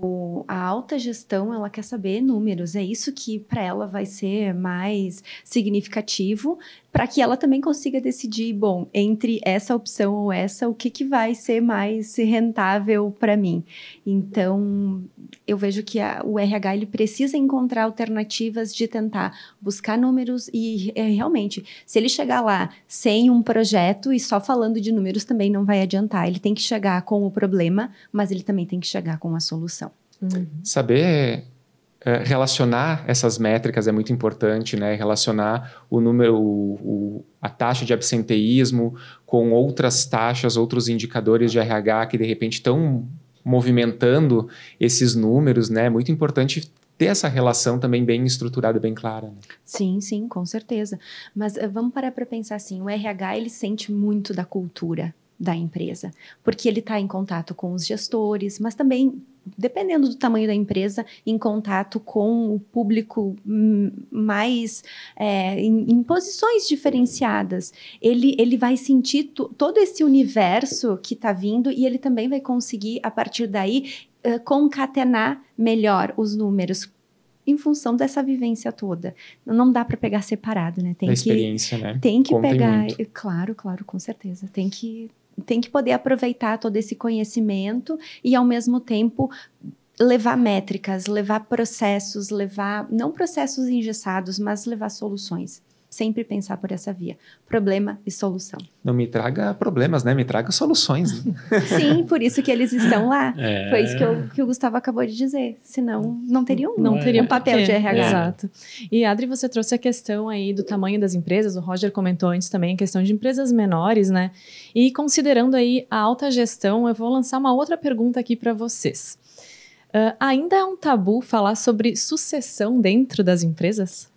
O, a alta gestão ela quer saber números, é isso que para ela vai ser mais significativo para que ela também consiga decidir, bom, entre essa opção ou essa, o que, que vai ser mais rentável para mim. Então, eu vejo que a, o RH ele precisa encontrar alternativas de tentar buscar números e é, realmente, se ele chegar lá sem um projeto e só falando de números também não vai adiantar. Ele tem que chegar com o problema, mas ele também tem que chegar com a solução. Uhum. Saber é, relacionar essas métricas é muito importante, né? Relacionar o número, o, a taxa de absenteísmo com outras taxas, outros indicadores de RH que de repente estão movimentando esses números, né? É muito importante ter essa relação também bem estruturada, bem clara. Né? Sim, sim, com certeza. Mas eh, vamos parar para pensar assim, o RH ele sente muito da cultura, da empresa, porque ele está em contato com os gestores, mas também, dependendo do tamanho da empresa, em contato com o público hum, mais é, em, em, posições diferenciadas. Ele, ele vai sentir todo esse universo que está vindo e ele também vai conseguir, a partir daí, eh, concatenar melhor os números, em função dessa vivência toda. Não dá para pegar separado, né? Tem da que, experiência, né? Tem que Contem pegar. Muito. Claro, claro, com certeza. Tem que tem que poder aproveitar todo esse conhecimento e, ao mesmo tempo, levar métricas, levar processos, levar não processos engessados, mas levar soluções sempre pensar por essa via. Problema e solução. Não me traga problemas, né? Me traga soluções. Né? (laughs) Sim, por isso que eles estão lá. É... Foi isso que, eu, que, o Gustavo acabou de dizer. Senão, não teriam não, é. teriam um papel de RH. É. Exato. E, Adri, você trouxe a questão aí do tamanho das empresas. O Roger comentou antes também a questão de empresas menores, né? E considerando aí a alta gestão, eu vou lançar uma outra pergunta aqui para vocês. Uh, ainda é um tabu falar sobre sucessão dentro das empresas?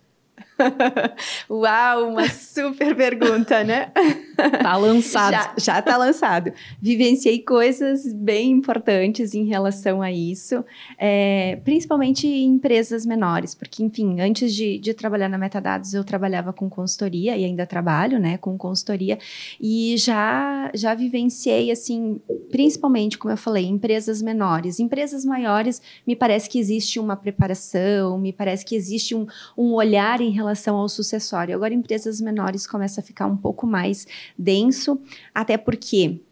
(laughs) Uau, uma super pergunta, né? (laughs) Tá lançado. (laughs) já, já tá lançado. Vivenciei coisas bem importantes em relação a isso, é, principalmente em empresas menores, porque, enfim, antes de, de trabalhar na Metadados, eu trabalhava com consultoria e ainda trabalho, né, com consultoria, e já, já vivenciei, assim, principalmente, como eu falei, empresas menores. Empresas maiores, me parece que existe uma preparação, me parece que existe um, um olhar em relação ao sucessório. Agora, empresas menores começa a ficar um pouco mais denso, até porque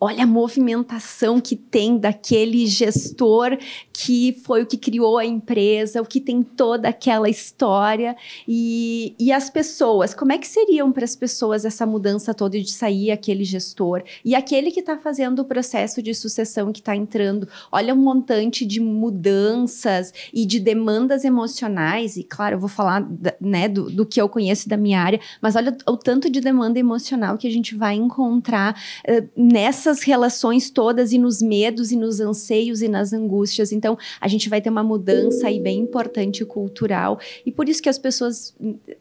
Olha a movimentação que tem daquele gestor que foi o que criou a empresa, o que tem toda aquela história. E, e as pessoas, como é que seriam para as pessoas essa mudança toda de sair aquele gestor? E aquele que está fazendo o processo de sucessão que está entrando? Olha um montante de mudanças e de demandas emocionais. E claro, eu vou falar né, do, do que eu conheço da minha área, mas olha o tanto de demanda emocional que a gente vai encontrar uh, nessa nessas relações todas e nos medos e nos anseios e nas angústias. Então, a gente vai ter uma mudança aí bem importante cultural. E por isso que as pessoas,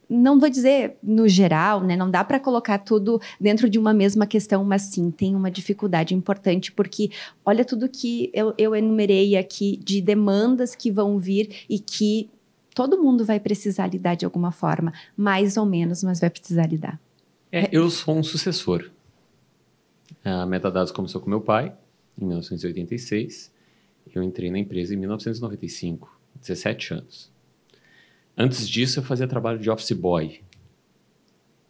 não vou dizer no geral, né? Não dá para colocar tudo dentro de uma mesma questão, mas sim, tem uma dificuldade importante, porque olha tudo que eu, eu enumerei aqui de demandas que vão vir e que todo mundo vai precisar lidar de alguma forma, mais ou menos, mas vai precisar lidar. É, eu sou um sucessor. A Metadados começou com meu pai, em 1986. Eu entrei na empresa em 1995, 17 anos. Antes disso, eu fazia trabalho de office boy,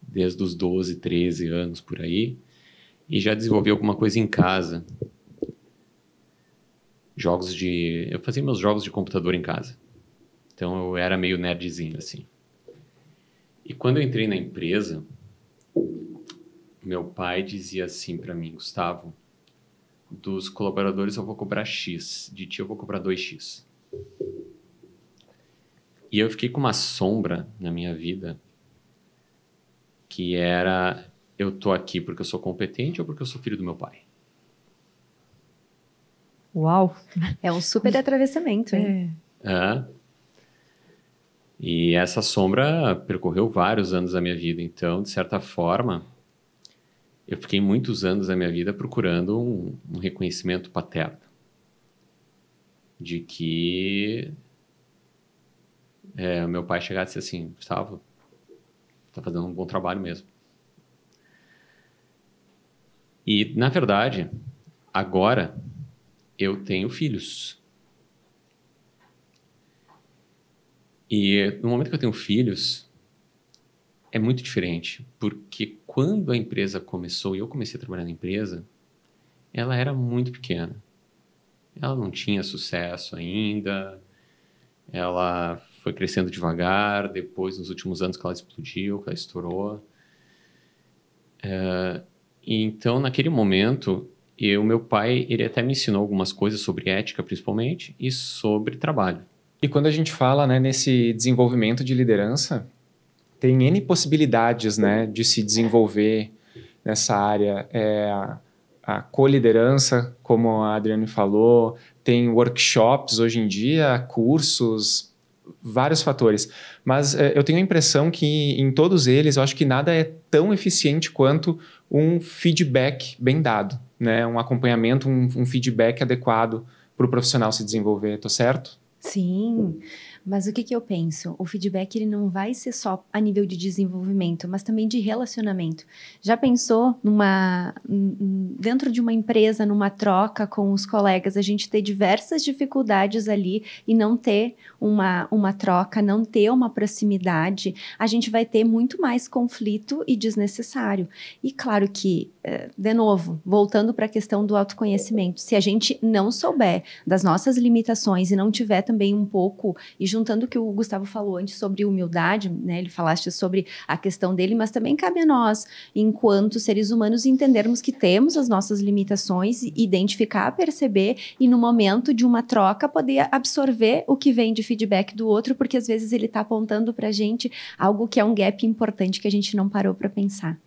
desde os 12, 13 anos por aí, e já desenvolvi alguma coisa em casa. Jogos de. Eu fazia meus jogos de computador em casa. Então eu era meio nerdzinho assim. E quando eu entrei na empresa, meu pai dizia assim para mim, Gustavo, dos colaboradores eu vou cobrar X, de ti eu vou cobrar 2X. E eu fiquei com uma sombra na minha vida que era eu tô aqui porque eu sou competente ou porque eu sou filho do meu pai? Uau! É um super atravessamento, hein? É. é. E essa sombra percorreu vários anos da minha vida, então, de certa forma, eu fiquei muitos anos da minha vida procurando um, um reconhecimento paterno. De que é, meu pai chegasse assim, Gustavo, tá fazendo um bom trabalho mesmo. E, na verdade, agora eu tenho filhos. E no momento que eu tenho filhos, é muito diferente, porque quando a empresa começou e eu comecei a trabalhar na empresa, ela era muito pequena. Ela não tinha sucesso ainda, ela foi crescendo devagar, depois nos últimos anos que ela explodiu, que ela estourou. É, então, naquele momento, eu, meu pai, ele até me ensinou algumas coisas sobre ética, principalmente, e sobre trabalho. E quando a gente fala né, nesse desenvolvimento de liderança, tem N possibilidades né, de se desenvolver nessa área. É, a co-liderança, como a Adriane falou, tem workshops hoje em dia, cursos, vários fatores. Mas é, eu tenho a impressão que em todos eles, eu acho que nada é tão eficiente quanto um feedback bem dado, né? um acompanhamento, um, um feedback adequado para o profissional se desenvolver, tô certo? Sim. Mas o que, que eu penso? O feedback ele não vai ser só a nível de desenvolvimento, mas também de relacionamento. Já pensou numa dentro de uma empresa, numa troca com os colegas, a gente ter diversas dificuldades ali e não ter uma, uma troca, não ter uma proximidade, a gente vai ter muito mais conflito e desnecessário. E claro que, eh, de novo, voltando para a questão do autoconhecimento, se a gente não souber das nossas limitações e não tiver também um pouco e juntando o que o Gustavo falou antes sobre humildade, né? Ele falaste sobre a questão dele, mas também cabe a nós, enquanto seres humanos, entendermos que temos as nossas limitações, identificar, perceber e no momento de uma troca poder absorver o que vem de feedback do outro, porque às vezes ele está apontando para a gente algo que é um gap importante que a gente não parou para pensar.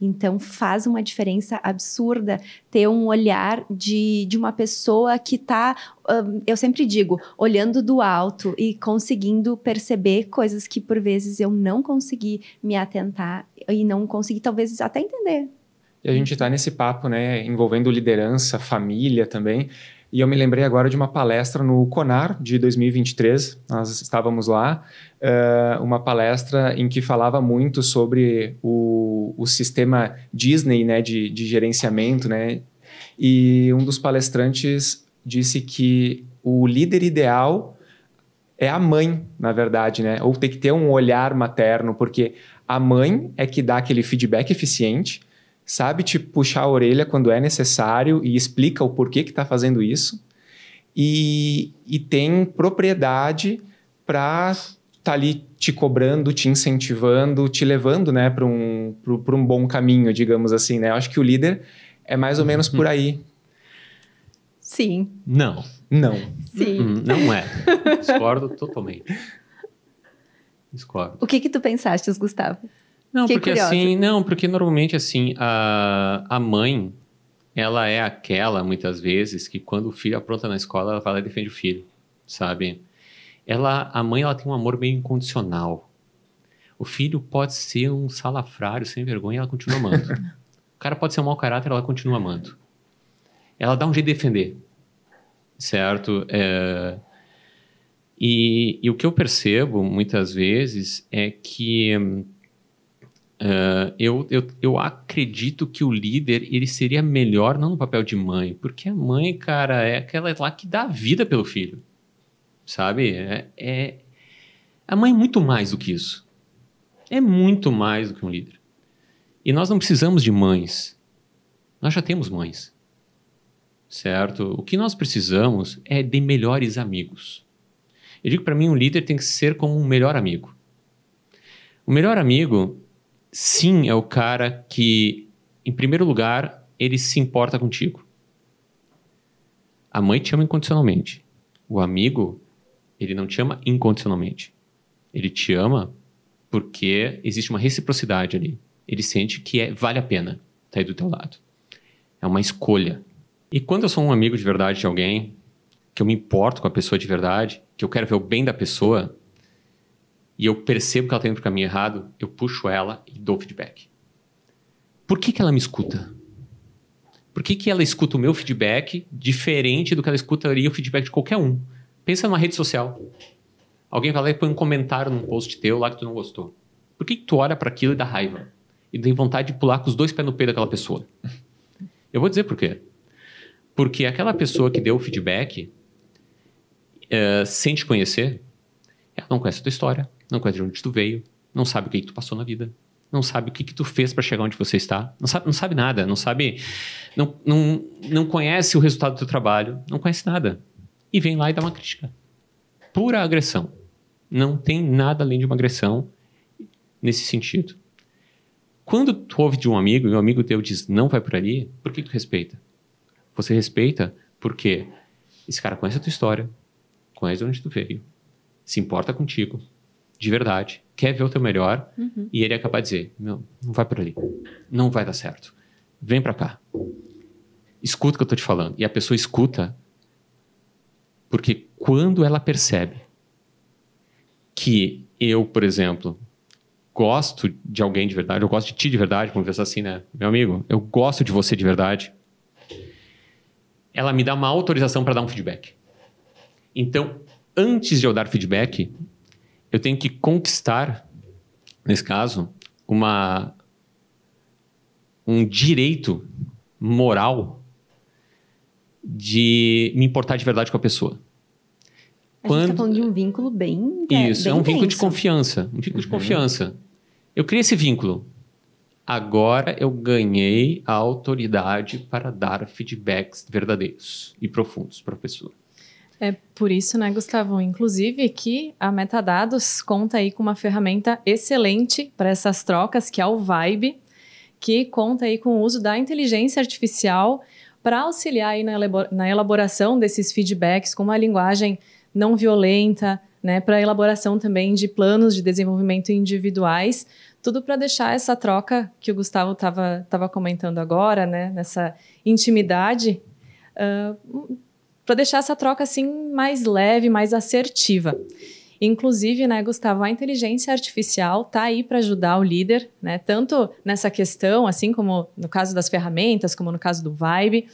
Então faz uma diferença absurda ter um olhar de, de uma pessoa que está, hum, eu sempre digo, olhando do alto e conseguindo perceber coisas que por vezes eu não consegui me atentar e não consegui talvez até entender. E a gente está nesse papo, né, envolvendo liderança, família também. E eu me lembrei agora de uma palestra no Conar de 2023. Nós estávamos lá, uh, uma palestra em que falava muito sobre o, o sistema Disney né, de, de gerenciamento. Né? E um dos palestrantes disse que o líder ideal é a mãe, na verdade, né? Ou tem que ter um olhar materno, porque a mãe é que dá aquele feedback eficiente, sabe te puxar a orelha quando é necessário e explica o porquê que está fazendo isso, e, e tem propriedade para estar tá ali te cobrando, te incentivando, te levando né, para um, pra, um bom caminho, digamos assim. Né? Eu acho que o líder é mais ou uhum. menos por aí. Sim. Não. Não. Sim. Hum, não é. Discordo totalmente. Discordo. O que que tu pensaste, Gustavo? Não, porque curiosa. assim, não, porque normalmente assim, a, a mãe, ela é aquela, muitas vezes, que quando o filho apronta na escola, ela vai lá e defende o filho, sabe? Ela, a mãe, ela tem um amor meio incondicional. O filho pode ser um salafrário, sem vergonha, ela continua amando. o cara pode ser um mau caráter, ela continua amando. Ela dá um jeito de defender, certo? É... E, e, o que eu percebo muitas vezes é que hum, Uh, eu, eu, eu acredito que o líder ele seria melhor não no papel de mãe, porque a mãe, cara, é aquela lá que dá vida pelo filho, sabe? É, é, a mãe é muito mais do que isso. É muito mais do que um líder. E nós não precisamos de mães. Nós já temos mães, certo? O que nós precisamos é de melhores amigos. Eu digo para mim, um líder tem que ser como um melhor amigo. O melhor amigo Sim, é o cara que, em primeiro lugar, ele se importa contigo. A mãe te ama incondicionalmente. O amigo, ele não te ama incondicionalmente. Ele te ama porque existe uma reciprocidade ali. Ele sente que é, vale a pena estar tá aí do teu lado. É uma escolha. E quando eu sou um amigo de verdade de alguém, que eu me importo com a pessoa de verdade, que eu quero ver o bem da pessoa, e eu percebo que ela está indo para o caminho errado, eu puxo ela e dou feedback. Por que, que ela me escuta? Por que, que ela escuta o meu feedback diferente do que ela escutaria o feedback de qualquer um? Pensa numa rede social. Alguém vai lá e põe um comentário num post teu lá que tu não gostou. Por que, que tu olha para aquilo e dá raiva? E tem vontade de pular com os dois pés no peito daquela pessoa? Eu vou dizer por quê. Porque aquela pessoa que deu o feedback, eh, sem te conhecer, ela não conhece a tua história, não conhece de onde tu veio, não sabe o que, que tu passou na vida, não sabe o que, que tu fez para chegar onde você está, não sabe, não sabe nada, não sabe, não, não, não conhece o resultado do teu trabalho, não conhece nada. E vem lá e dá uma crítica. Pura agressão. Não tem nada além de uma agressão nesse sentido. Quando tu ouve de um amigo e o um amigo teu diz não vai por ali, por que tu respeita? Você respeita porque esse cara conhece a tua história, conhece de onde tu veio, se importa contigo, de verdade, quer ver o teu melhor, uhum. e ele é capaz de dizer: Meu, não vai por ali, não vai dar certo, vem para cá, escuta o que eu tô te falando. E a pessoa escuta, porque quando ela percebe que eu, por exemplo, gosto de alguém de verdade, eu gosto de ti de verdade, vamos pensar assim, né? Meu amigo, eu gosto de você de verdade. Ela me dá uma autorização para dar um feedback. Então, antes de eu dar feedback, eu tenho que conquistar, nesse caso, uma um direito moral de me importar de verdade com a pessoa. A Quando... gente tá falando de um vínculo bem. É, Isso, bem é um vínculo intenso. de confiança. Um vínculo uhum. de confiança. Eu criei esse vínculo. Agora eu ganhei a autoridade para dar feedbacks verdadeiros e profundos para a pessoa. É por isso, né, Gustavo? Inclusive que a Metadados conta aí com uma ferramenta excelente para essas trocas, que é o Vibe, que conta aí com o uso da inteligência artificial para auxiliar aí na elaboração desses feedbacks com uma linguagem não violenta, né, para elaboração também de planos de desenvolvimento individuais, tudo para deixar essa troca que o Gustavo estava comentando agora, né, nessa intimidade, uh, para deixar essa troca assim mais leve, mais assertiva. Inclusive, né, Gustavo, a inteligência artificial está aí para ajudar o líder, né, tanto nessa questão, assim como no caso das ferramentas, como no caso do Vibe,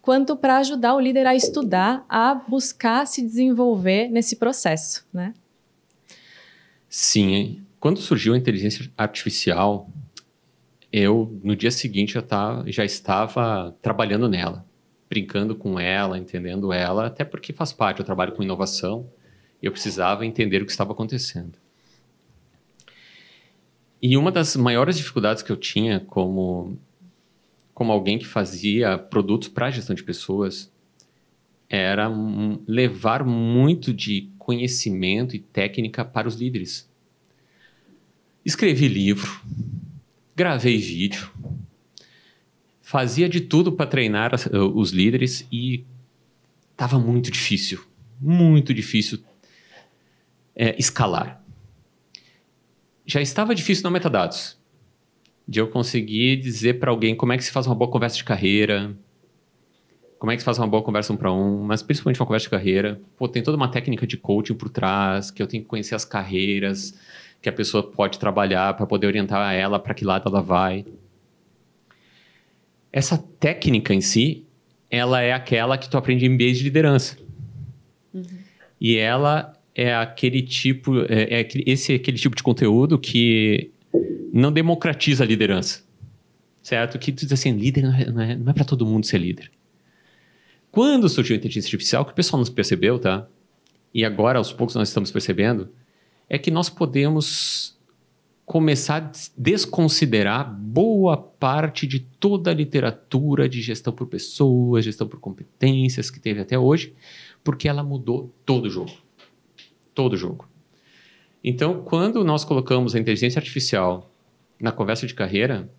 quanto para ajudar o líder a estudar, a buscar se desenvolver nesse processo, né? Sim, quando surgiu a inteligência artificial, eu no dia seguinte já, tá, já estava trabalhando nela brincando com ela, entendendo ela, até porque faz parte, eu trabalho com inovação, e eu precisava entender o que estava acontecendo. E uma das maiores dificuldades que eu tinha como como alguém que fazia produtos para gestão de pessoas era levar muito de conhecimento e técnica para os líderes. Escrevi livro, gravei vídeo, fazia de tudo para treinar eh, os líderes e estava muito difícil, muito difícil é, escalar. Já estava difícil na metadados, de eu conseguir dizer para alguém como é que se faz uma boa conversa de carreira, como é que se faz uma boa conversa um para um, mas principalmente uma conversa de carreira. Pô, tem toda uma técnica de coaching por trás, que eu tenho que conhecer as carreiras que a pessoa pode trabalhar para poder orientar ela para que lado ela vai. Essa técnica em si, ela é aquela que tu aprende em MBA de liderança. Uhum. E ela é aquele tipo, é, é, esse é aquele tipo de conteúdo que não democratiza a liderança, certo? Que tu diz assim, líder não é, não é, é para todo mundo ser líder. Quando surgiu a inteligência artificial, que o pessoal não percebeu, tá? E agora, aos poucos, nós estamos percebendo, é que nós podemos começar a desconsiderar boa parte de toda a literatura de gestão por pessoas, gestão por competências que teve até hoje, porque ela mudou todo o jogo. Todo o jogo. Então, quando nós colocamos a inteligência artificial na conversa de carreira,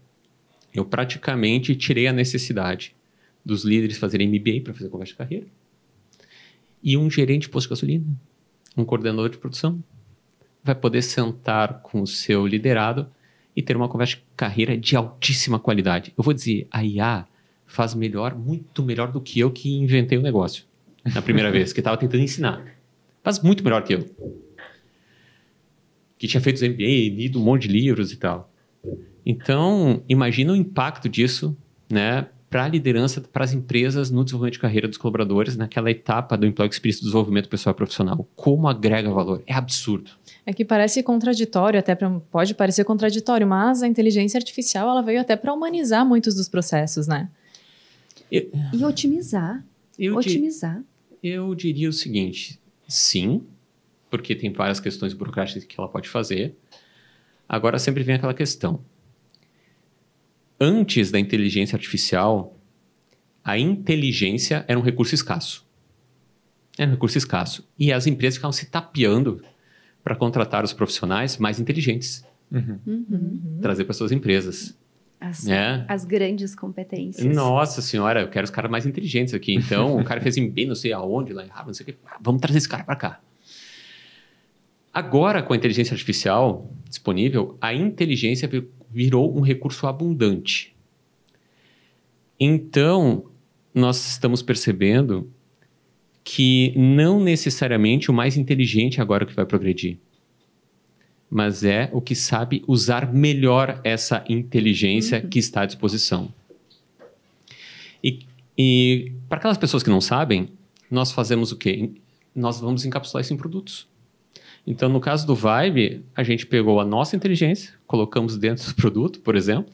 eu praticamente tirei a necessidade dos líderes fazerem MBA para fazer conversa de carreira e um gerente de posto de gasolina, um coordenador de produção, vai poder sentar com o seu liderado e ter uma conversa de carreira de altíssima qualidade. Eu vou dizer, a IA faz melhor, muito melhor do que eu que inventei o negócio na primeira (laughs) vez, que estava tentando ensinar. Faz muito melhor que eu. Que tinha feito os MBA, lido um monte de livros e tal. Então, imagina o impacto disso, né, para a liderança para as empresas no desenvolvimento de carreira dos colaboradores, naquela etapa do Employee Experience do desenvolvimento pessoal e profissional. Como agrega valor? É absurdo. É que parece contraditório, até pra, pode parecer contraditório, mas a inteligência artificial ela veio até para humanizar muitos dos processos, né? Eu, e otimizar. Eu otimizar. eu diria o seguinte: sim, porque tem várias questões burocráticas que ela pode fazer. Agora sempre vem aquela questão: Antes da inteligência artificial, a inteligência era um recurso escasso. Era um recurso escasso. E as empresas ficavam se tapeando para contratar os profissionais mais inteligentes. Uhum. Uhum. Trazer para suas empresas. As, né? as, grandes competências. Nossa senhora, eu quero os caras mais inteligentes aqui. Então, o cara fez em bem, não sei aonde, lá em Harvard, não sei o quê. Ah, vamos trazer esse cara para cá. Agora, com a inteligência artificial disponível, a inteligência virou um recurso abundante. Então, nós estamos percebendo que não necessariamente o mais inteligente agora é que vai progredir, mas é o que sabe usar melhor essa inteligência uhum. que está à disposição. E, e para aquelas pessoas que não sabem, nós fazemos o quê? Nós vamos encapsular isso em produtos. Então, no caso do Vibe, a gente pegou a nossa inteligência, colocamos dentro do produto, por exemplo,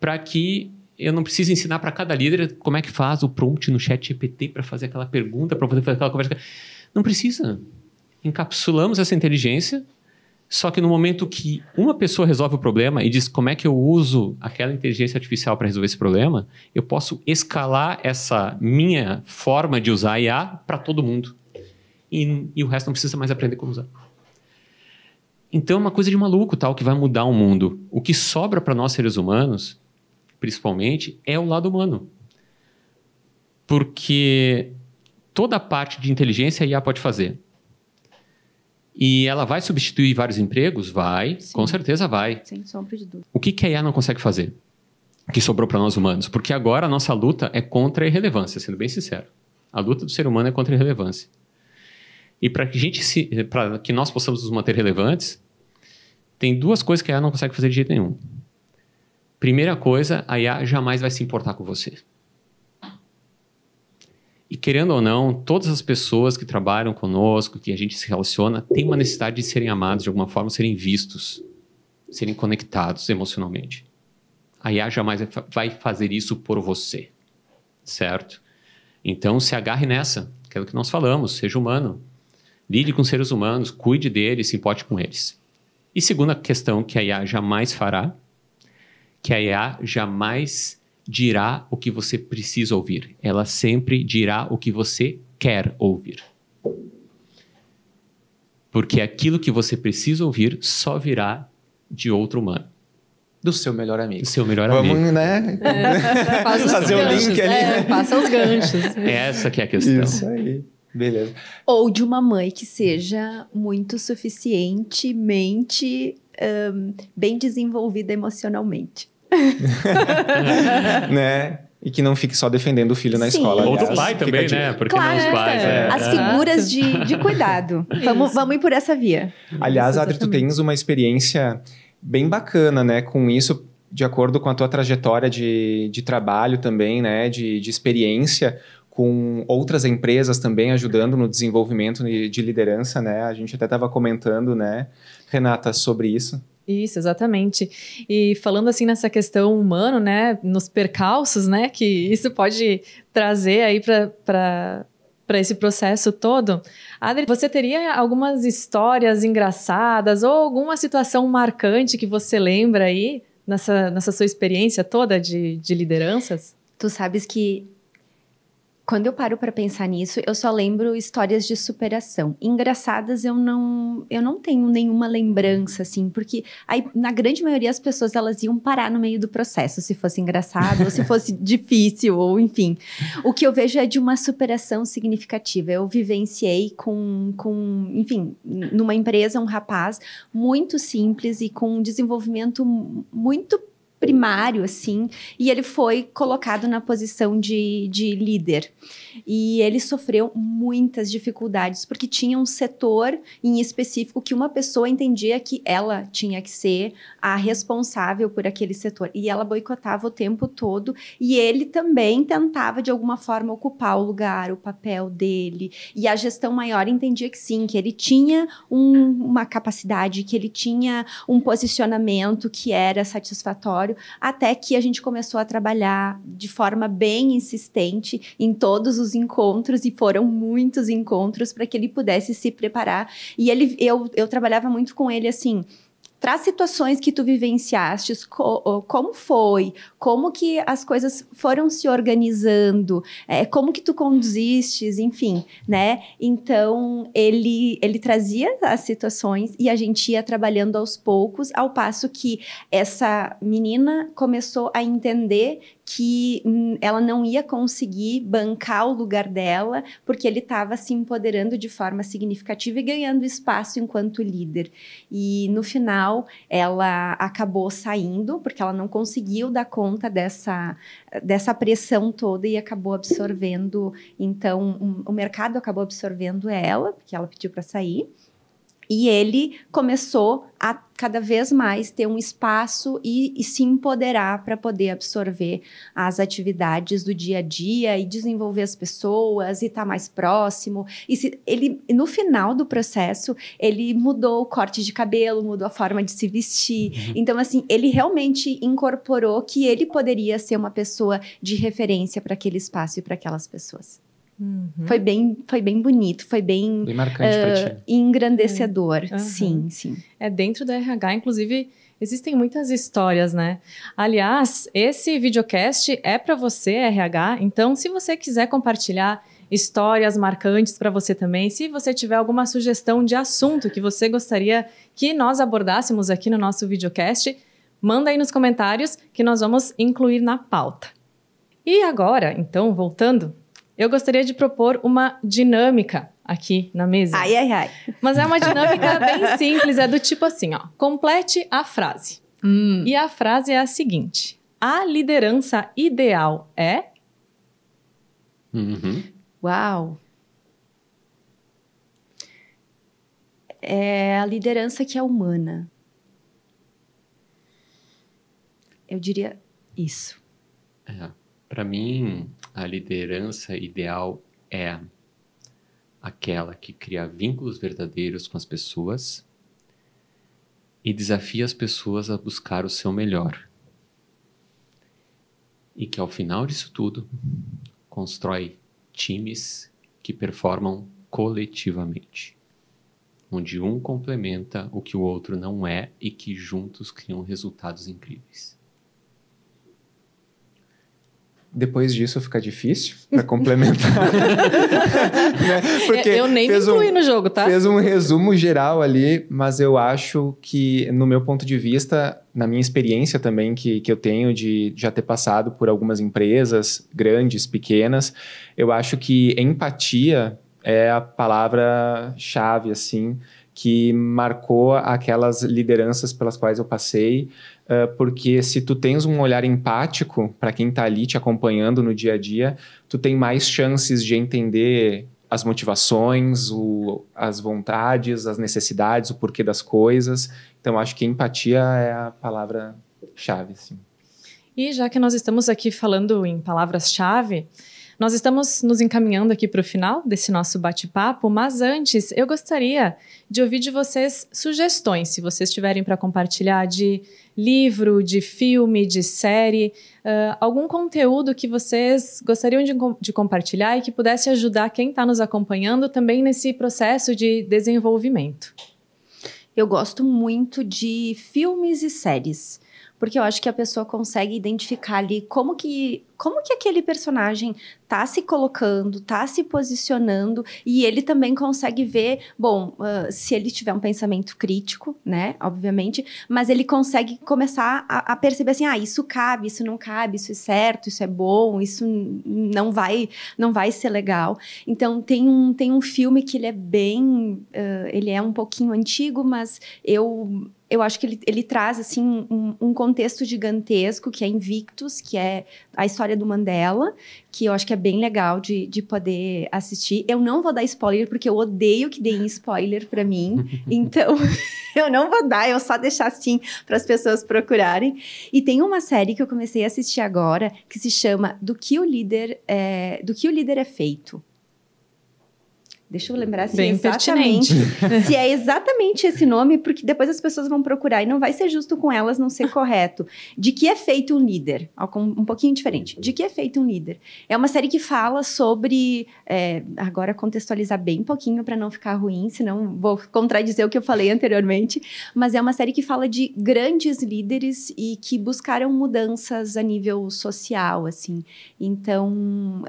para que eu não precise ensinar para cada líder como é que faz o prompt no chat GPT para fazer aquela pergunta, para poder fazer aquela conversa. Não precisa. Encapsulamos essa inteligência, só que no momento que uma pessoa resolve o problema e diz como é que eu uso aquela inteligência artificial para resolver esse problema, eu posso escalar essa minha forma de usar IA para todo mundo. E, e o resto não precisa mais aprender como usar. Então é uma coisa de maluco tal que vai mudar o mundo. O que sobra para nós seres humanos, principalmente, é o lado humano. Porque toda a parte de inteligência a IA pode fazer. E ela vai substituir vários empregos? Vai, Sim. com certeza vai. Sem sombra de dúvida. O que, que a IA não consegue fazer? Que sobrou para nós humanos? Porque agora a nossa luta é contra a irrelevância, sendo bem sincero. A luta do ser humano é contra a irrelevância. E para que, a gente se, que nós possamos nos manter relevantes, tem duas coisas que a IA não consegue fazer de jeito nenhum. Primeira coisa, a IA jamais vai se importar com você. E querendo ou não, todas as pessoas que trabalham conosco, que a gente se relaciona, têm uma necessidade de serem amados de alguma forma, serem vistos, serem conectados emocionalmente. A IA jamais vai fazer isso por você, certo? Então se agarre nessa, que é o que nós falamos, seja humano. Lide com seres humanos, cuide deles, se importe com eles. E segunda questão que a IA jamais fará, que a IA jamais dirá o que você precisa ouvir. Ela sempre dirá o que você quer ouvir. Porque aquilo que você precisa ouvir só virá de outro humano. Do seu melhor amigo. Do seu melhor Vamos, amigo. Vamos, né? É, (laughs) fazer o link né? ali. É, passa os ganchos. Essa que é a questão. Isso aí. Beleza. Ou de uma mãe que seja muito suficientemente um, bem desenvolvida emocionalmente. (laughs) né? E que não fique só defendendo o filho na Sim. escola. Ou aliás, do pai também, de... né? Porque claro, não os é, pais. É. é. As figuras de, de cuidado. (laughs) vamos, vamos ir por essa via. Aliás, Isso, Adri, tu tens uma experiência bem bacana, né? Com isso, de acordo com a tua trajetória de, de trabalho também, né? De, de experiência, com outras empresas também ajudando no desenvolvimento de liderança, né? A gente até estava comentando, né, Renata, sobre isso. Isso, exatamente. E falando assim nessa questão humana, né, nos percalços, né, que isso pode trazer aí para para esse processo todo. Adri, você teria algumas histórias engraçadas ou alguma situação marcante que você lembra aí nessa, nessa sua experiência toda de, de lideranças? Tu sabes que quando eu paro para pensar nisso, eu só lembro histórias de superação. Engraçadas eu não, eu não tenho nenhuma lembrança uhum. assim, porque aí, na grande maioria as pessoas elas iam parar no meio do processo, se fosse engraçado ou se (laughs) fosse difícil ou enfim. O que eu vejo é de uma superação significativa. Eu vivenciei com com, enfim, numa empresa um rapaz muito simples e com um desenvolvimento muito primário, assim, e ele foi colocado na posição de, de líder. E ele sofreu muitas dificuldades, porque tinha um setor em específico que uma pessoa entendia que ela tinha que ser a responsável por aquele setor. E ela boicotava o tempo todo. E ele também tentava, de alguma forma, ocupar o lugar, o papel dele. E a gestão maior entendia que sim, que ele tinha um, uma capacidade, que ele tinha um posicionamento que era satisfatório. Até que a gente começou a trabalhar de forma bem insistente em todos os os encontros e foram muitos encontros para que ele pudesse se preparar. E ele, eu, eu trabalhava muito com ele assim traz situações que tu vivenciaste, co como foi, como que as coisas foram se organizando, é, como que tu conduzistes, enfim, né? Então, ele, ele trazia as situações e a gente ia trabalhando aos poucos, ao passo que essa menina começou a entender que hum, ela não ia conseguir bancar o lugar dela, porque ele estava se empoderando de forma significativa e ganhando espaço enquanto líder. E no final, ela acabou saindo, porque ela não conseguiu dar conta dessa, dessa pressão toda e acabou absorvendo. Então, um, o mercado acabou absorvendo ela, porque ela pediu para sair. E ele começou a cada vez mais ter um espaço e, e se empoderar para poder absorver as atividades do dia a dia e desenvolver as pessoas e estar tá mais próximo. E se, ele, no final do processo, ele mudou o corte de cabelo, mudou a forma de se vestir. Uhum. Então, assim, ele realmente incorporou que ele poderia ser uma pessoa de referência para aquele espaço e para aquelas pessoas. Uhum. Foi, bem, foi bem bonito, foi bem, bem marcante uh, engrandecedor. Uhum. Sim, sim. É dentro da RH, inclusive. Existem muitas histórias, né? Aliás, esse videocast é para você, RH. Então, se você quiser compartilhar histórias marcantes para você também, se você tiver alguma sugestão de assunto que você gostaria que nós abordássemos aqui no nosso videocast, manda aí nos comentários que nós vamos incluir na pauta. E agora, então, voltando eu gostaria de propor uma dinâmica aqui na mesa. Ai, ai, ai. Mas é uma dinâmica (laughs) bem simples, é do tipo assim, ó. Complete a frase. Hum. E a frase é a seguinte: A liderança ideal é. Uhum. Uau! É a liderança que é humana. Eu diria isso. É, para mim, a liderança ideal é aquela que cria vínculos verdadeiros com as pessoas e desafia as pessoas a buscar o seu melhor. E que ao final disso tudo, constrói times que performam coletivamente, onde um complementa o que o outro não é e que juntos criam resultados incríveis depois disso fica difícil para complementar. (laughs) (laughs) né? É, Porque eu nem me incluí um, no jogo, tá? Fez um resumo geral ali, mas eu acho que, no meu ponto de vista, na minha experiência também que, que eu tenho de já ter passado por algumas empresas, grandes, pequenas, eu acho que empatia é a palavra-chave, assim, que marcou aquelas lideranças pelas quais eu passei ah, porque se tu tens um olhar empático para quem está ali te acompanhando no dia a dia, tu tem mais chances de entender as motivações, o, as vontades, as necessidades, o porquê das coisas. Então, acho que empatia é a palavra-chave. E já que nós estamos aqui falando em palavras-chave, nós estamos nos encaminhando aqui para o final desse nosso bate-papo, mas antes eu gostaria de ouvir de vocês sugestões, se vocês tiverem para compartilhar de livro, de filme, de série, uh, algum conteúdo que vocês gostariam de, de compartilhar e que pudesse ajudar quem está nos acompanhando também nesse processo de desenvolvimento. Eu gosto muito de filmes e séries porque eu acho que a pessoa consegue identificar ali como que como que aquele personagem tá se colocando, tá se posicionando e ele também consegue ver, bom, uh, se ele tiver um pensamento crítico, né, obviamente, mas ele consegue começar a, a, perceber assim, ah, isso cabe, isso não cabe, isso é certo, isso é bom, isso não vai, não vai ser legal. Então tem um tem um filme que ele é bem, uh, ele é um pouquinho antigo, mas eu eu acho que ele, ele traz assim um, um, contexto gigantesco que é Invictus, que é a história do Mandela, que eu acho que é bem legal de, de poder assistir. Eu não vou dar spoiler porque eu odeio que deem spoiler para mim, (laughs) então (laughs) eu não vou dar, eu só deixar assim para as pessoas procurarem. E tem uma série que eu comecei a assistir agora que se chama Do que o líder é, do que o líder é feito. Deixa eu lembrar se Bem é exatamente. (laughs) se é exatamente esse nome, porque depois as pessoas vão procurar e não vai ser justo com elas não ser correto. De que é feito um líder? Um pouquinho diferente. De que é feito um líder? É uma série que fala sobre. É, agora contextualizar bem um pouquinho para não ficar ruim, senão vou contradizer o que eu falei anteriormente. Mas é uma série que fala de grandes líderes e que buscaram mudanças a nível social, assim. Então,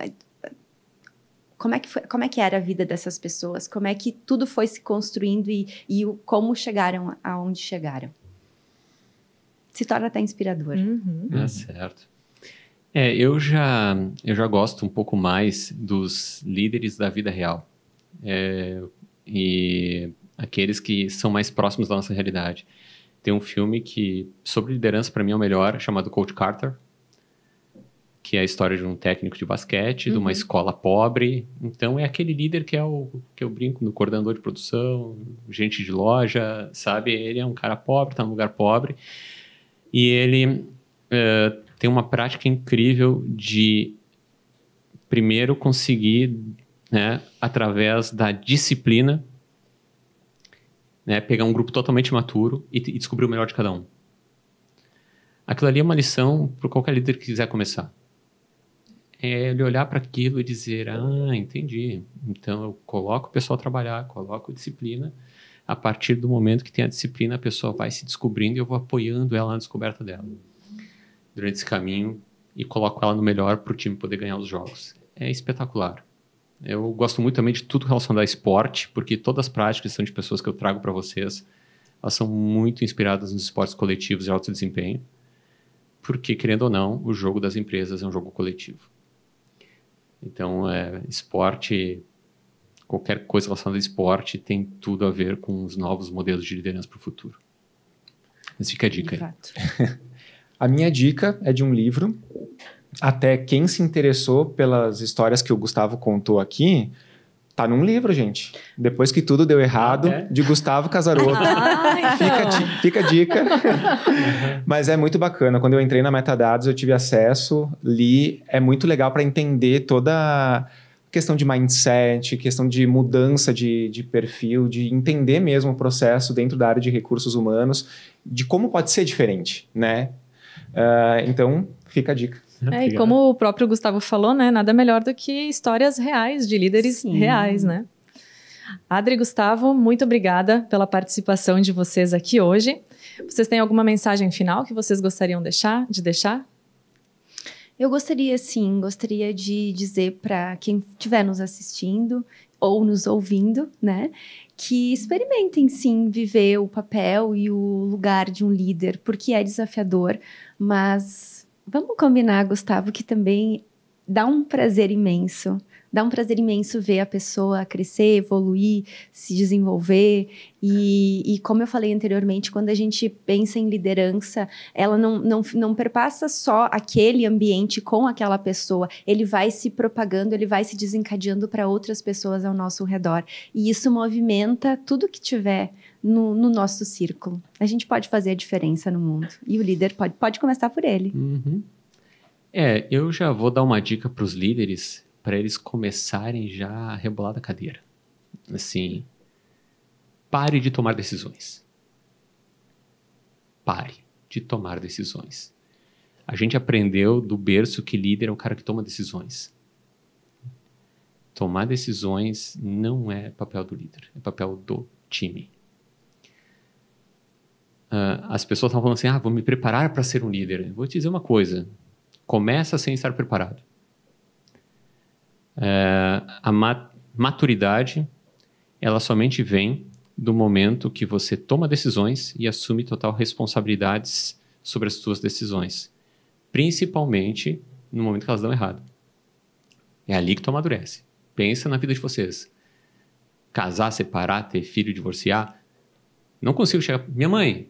como é que, foi, como é que era a vida dessas pessoas, como é que tudo foi se construindo e, e o, como chegaram aonde chegaram. Se torna até inspirador. Uhum. É uhum. certo. É, eu já, eu já gosto um pouco mais dos líderes da vida real. É, e aqueles que são mais próximos da nossa realidade. Tem um filme que, sobre liderança, para mim é o melhor, chamado Coach Carter que é a história de um técnico de basquete, uhum. de uma uhum. escola pobre. Então é aquele líder que é o que eu brinco no coordenador de produção, gente de loja, sabe? Ele é um cara pobre, está num lugar pobre. E ele eh, tem uma prática incrível de primeiro conseguir, né, através da disciplina, né, pegar um grupo totalmente maturo e, e descobrir o melhor de cada um. Aquilo ali é uma lição para qualquer líder que quiser começar é ele olhar para aquilo e dizer: Ah, entendi. Então eu coloco o pessoal a trabalhar, coloco disciplina. A partir do momento que tem a disciplina, a pessoa vai se descobrindo e eu vou apoiando ela na descoberta dela. Durante esse caminho, e coloco ela no melhor para o time poder ganhar os jogos. É espetacular. Eu gosto muito também de tudo relacionado a esporte, porque todas as práticas são de pessoas que eu trago para vocês. Elas são muito inspiradas nos esportes coletivos de alto desempenho, porque, querendo ou não, o jogo das empresas é um jogo coletivo. Então, é, esporte, qualquer coisa relacionada a esporte tem tudo a ver com os novos modelos de liderança para o futuro. Mas fica a dica aí. (laughs) a minha dica é de um livro. Até quem se interessou pelas histórias que o Gustavo contou aqui, Tá num livro, gente. Depois que tudo deu errado, é? de Gustavo Casaroto. Ah, (laughs) então. fica, fica, a dica. Uhum. Mas é muito bacana. Quando eu entrei na Metadados, eu tive acesso, li. É muito legal para entender toda a questão de mindset, questão de mudança de, de perfil, de entender mesmo o processo dentro da área de recursos humanos, de como pode ser diferente, né? Uh, então, fica a dica. É, e como né? o próprio Gustavo falou, né, nada melhor do que histórias reais de líderes Sim. reais, né? Adri e Gustavo, muito obrigada pela participação de vocês aqui hoje. Vocês têm alguma mensagem final que vocês gostariam deixar, de deixar? Eu gostaria, sim, gostaria de dizer para quem estiver nos assistindo ou nos ouvindo, né, que experimentem sim viver o papel e o lugar de um líder, porque é desafiador, mas Vamos combinar, Gustavo, que também dá um prazer imenso. Dá um prazer imenso ver a pessoa crescer, evoluir, se desenvolver. E, e, como eu falei anteriormente, quando a gente pensa em liderança, ela não, não, não perpassa só aquele ambiente com aquela pessoa, ele vai se propagando, ele vai se desencadeando para outras pessoas ao nosso redor. E isso movimenta tudo que tiver no, no, nosso círculo. A gente pode fazer a diferença no mundo. E o líder pode, pode começar por ele. Uhum. É, eu já vou dar uma dica para os líderes, para eles começarem já a rebolar da cadeira. Assim, pare de tomar decisões. Pare de tomar decisões. A gente aprendeu do berço que líder é o cara que toma decisões. Tomar decisões não é papel do líder, é papel do time uh, as pessoas estão falando assim: ah, vou me preparar para ser um líder. Vou te dizer uma coisa: começa sem estar preparado. Uh, a mat maturidade, ela somente vem do momento que você toma decisões e assume total responsabilidades sobre as suas decisões, principalmente no momento que elas dão errado. É ali que tu amadurece. Pensa na vida de vocês. Casar, separar, ter filho, divorciar. Não consigo chegar. Minha mãe,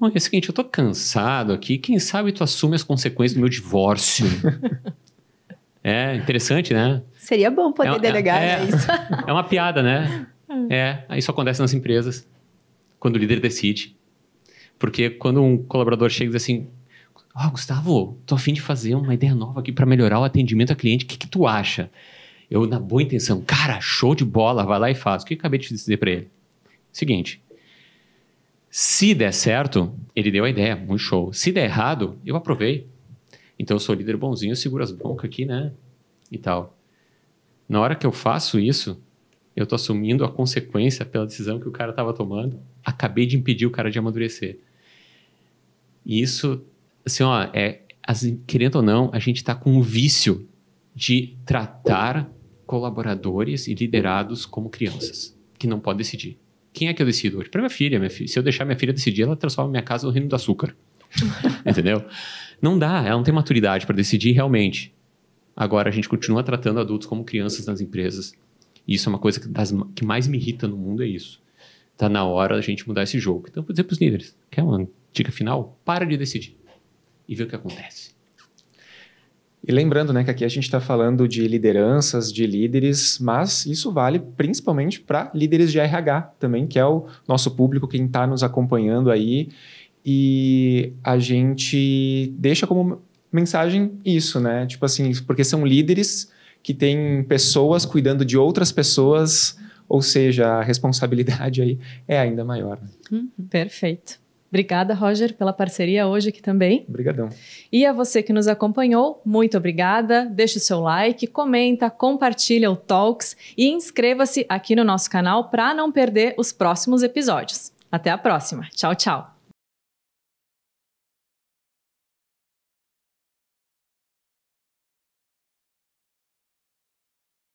Mãe, é o seguinte, eu tô cansado aqui. Quem sabe tu assume as consequências do meu divórcio? (laughs) é interessante, né? Seria bom poder é, é delegar é, é, né? isso. (laughs) É uma piada, né? É, isso é, acontece nas empresas, quando o líder decide. Porque quando um colaborador chega e diz assim: Ó, oh, Gustavo, tô afim de fazer uma ideia nova aqui para melhorar o atendimento a cliente, o que, que tu acha? Eu, na boa intenção, cara, show de bola, vai lá e faz. O que eu acabei de dizer para ele? Seguinte, se der certo, ele deu a ideia, muito show. Se der errado, eu aprovei. Então eu sou líder bonzinho, seguro as broncas aqui, né? E tal. Na hora que eu faço isso, eu tô assumindo a consequência pela decisão que o cara estava tomando. Acabei de impedir o cara de amadurecer. E isso, assim, ó, é, querendo ou não, a gente tá com o vício de tratar colaboradores e liderados como crianças, que não podem decidir. Quem é que eu decido hoje? Para minha filha, minha filha. Se eu deixar minha filha decidir, ela transforma minha casa no reino do açúcar. (laughs) Entendeu? Não dá, ela não tem maturidade para decidir realmente. Agora a gente continua tratando adultos como crianças nas empresas. E isso é uma coisa que, das, que mais me irrita no mundo, é isso. Tá na hora da gente mudar esse jogo. Então, vou dizer para os líderes, quer uma dica final? Para de decidir e vê o que acontece. E lembrando, né, que aqui a gente está falando de lideranças, de líderes, mas isso vale principalmente para líderes de RH também, que é o nosso público, quem está nos acompanhando aí. E a gente deixa como mensagem isso, né? Tipo assim, porque são líderes que têm pessoas cuidando de outras pessoas, ou seja, a responsabilidade aí é ainda maior. Hum, perfeito. Obrigada, Roger, pela parceria hoje aqui também. Obrigadão. E a você que nos acompanhou, muito obrigada. Deixe o seu like, comenta, compartilha o Talks e inscreva-se aqui no nosso canal para não perder os próximos episódios. Até a próxima. Tchau, tchau.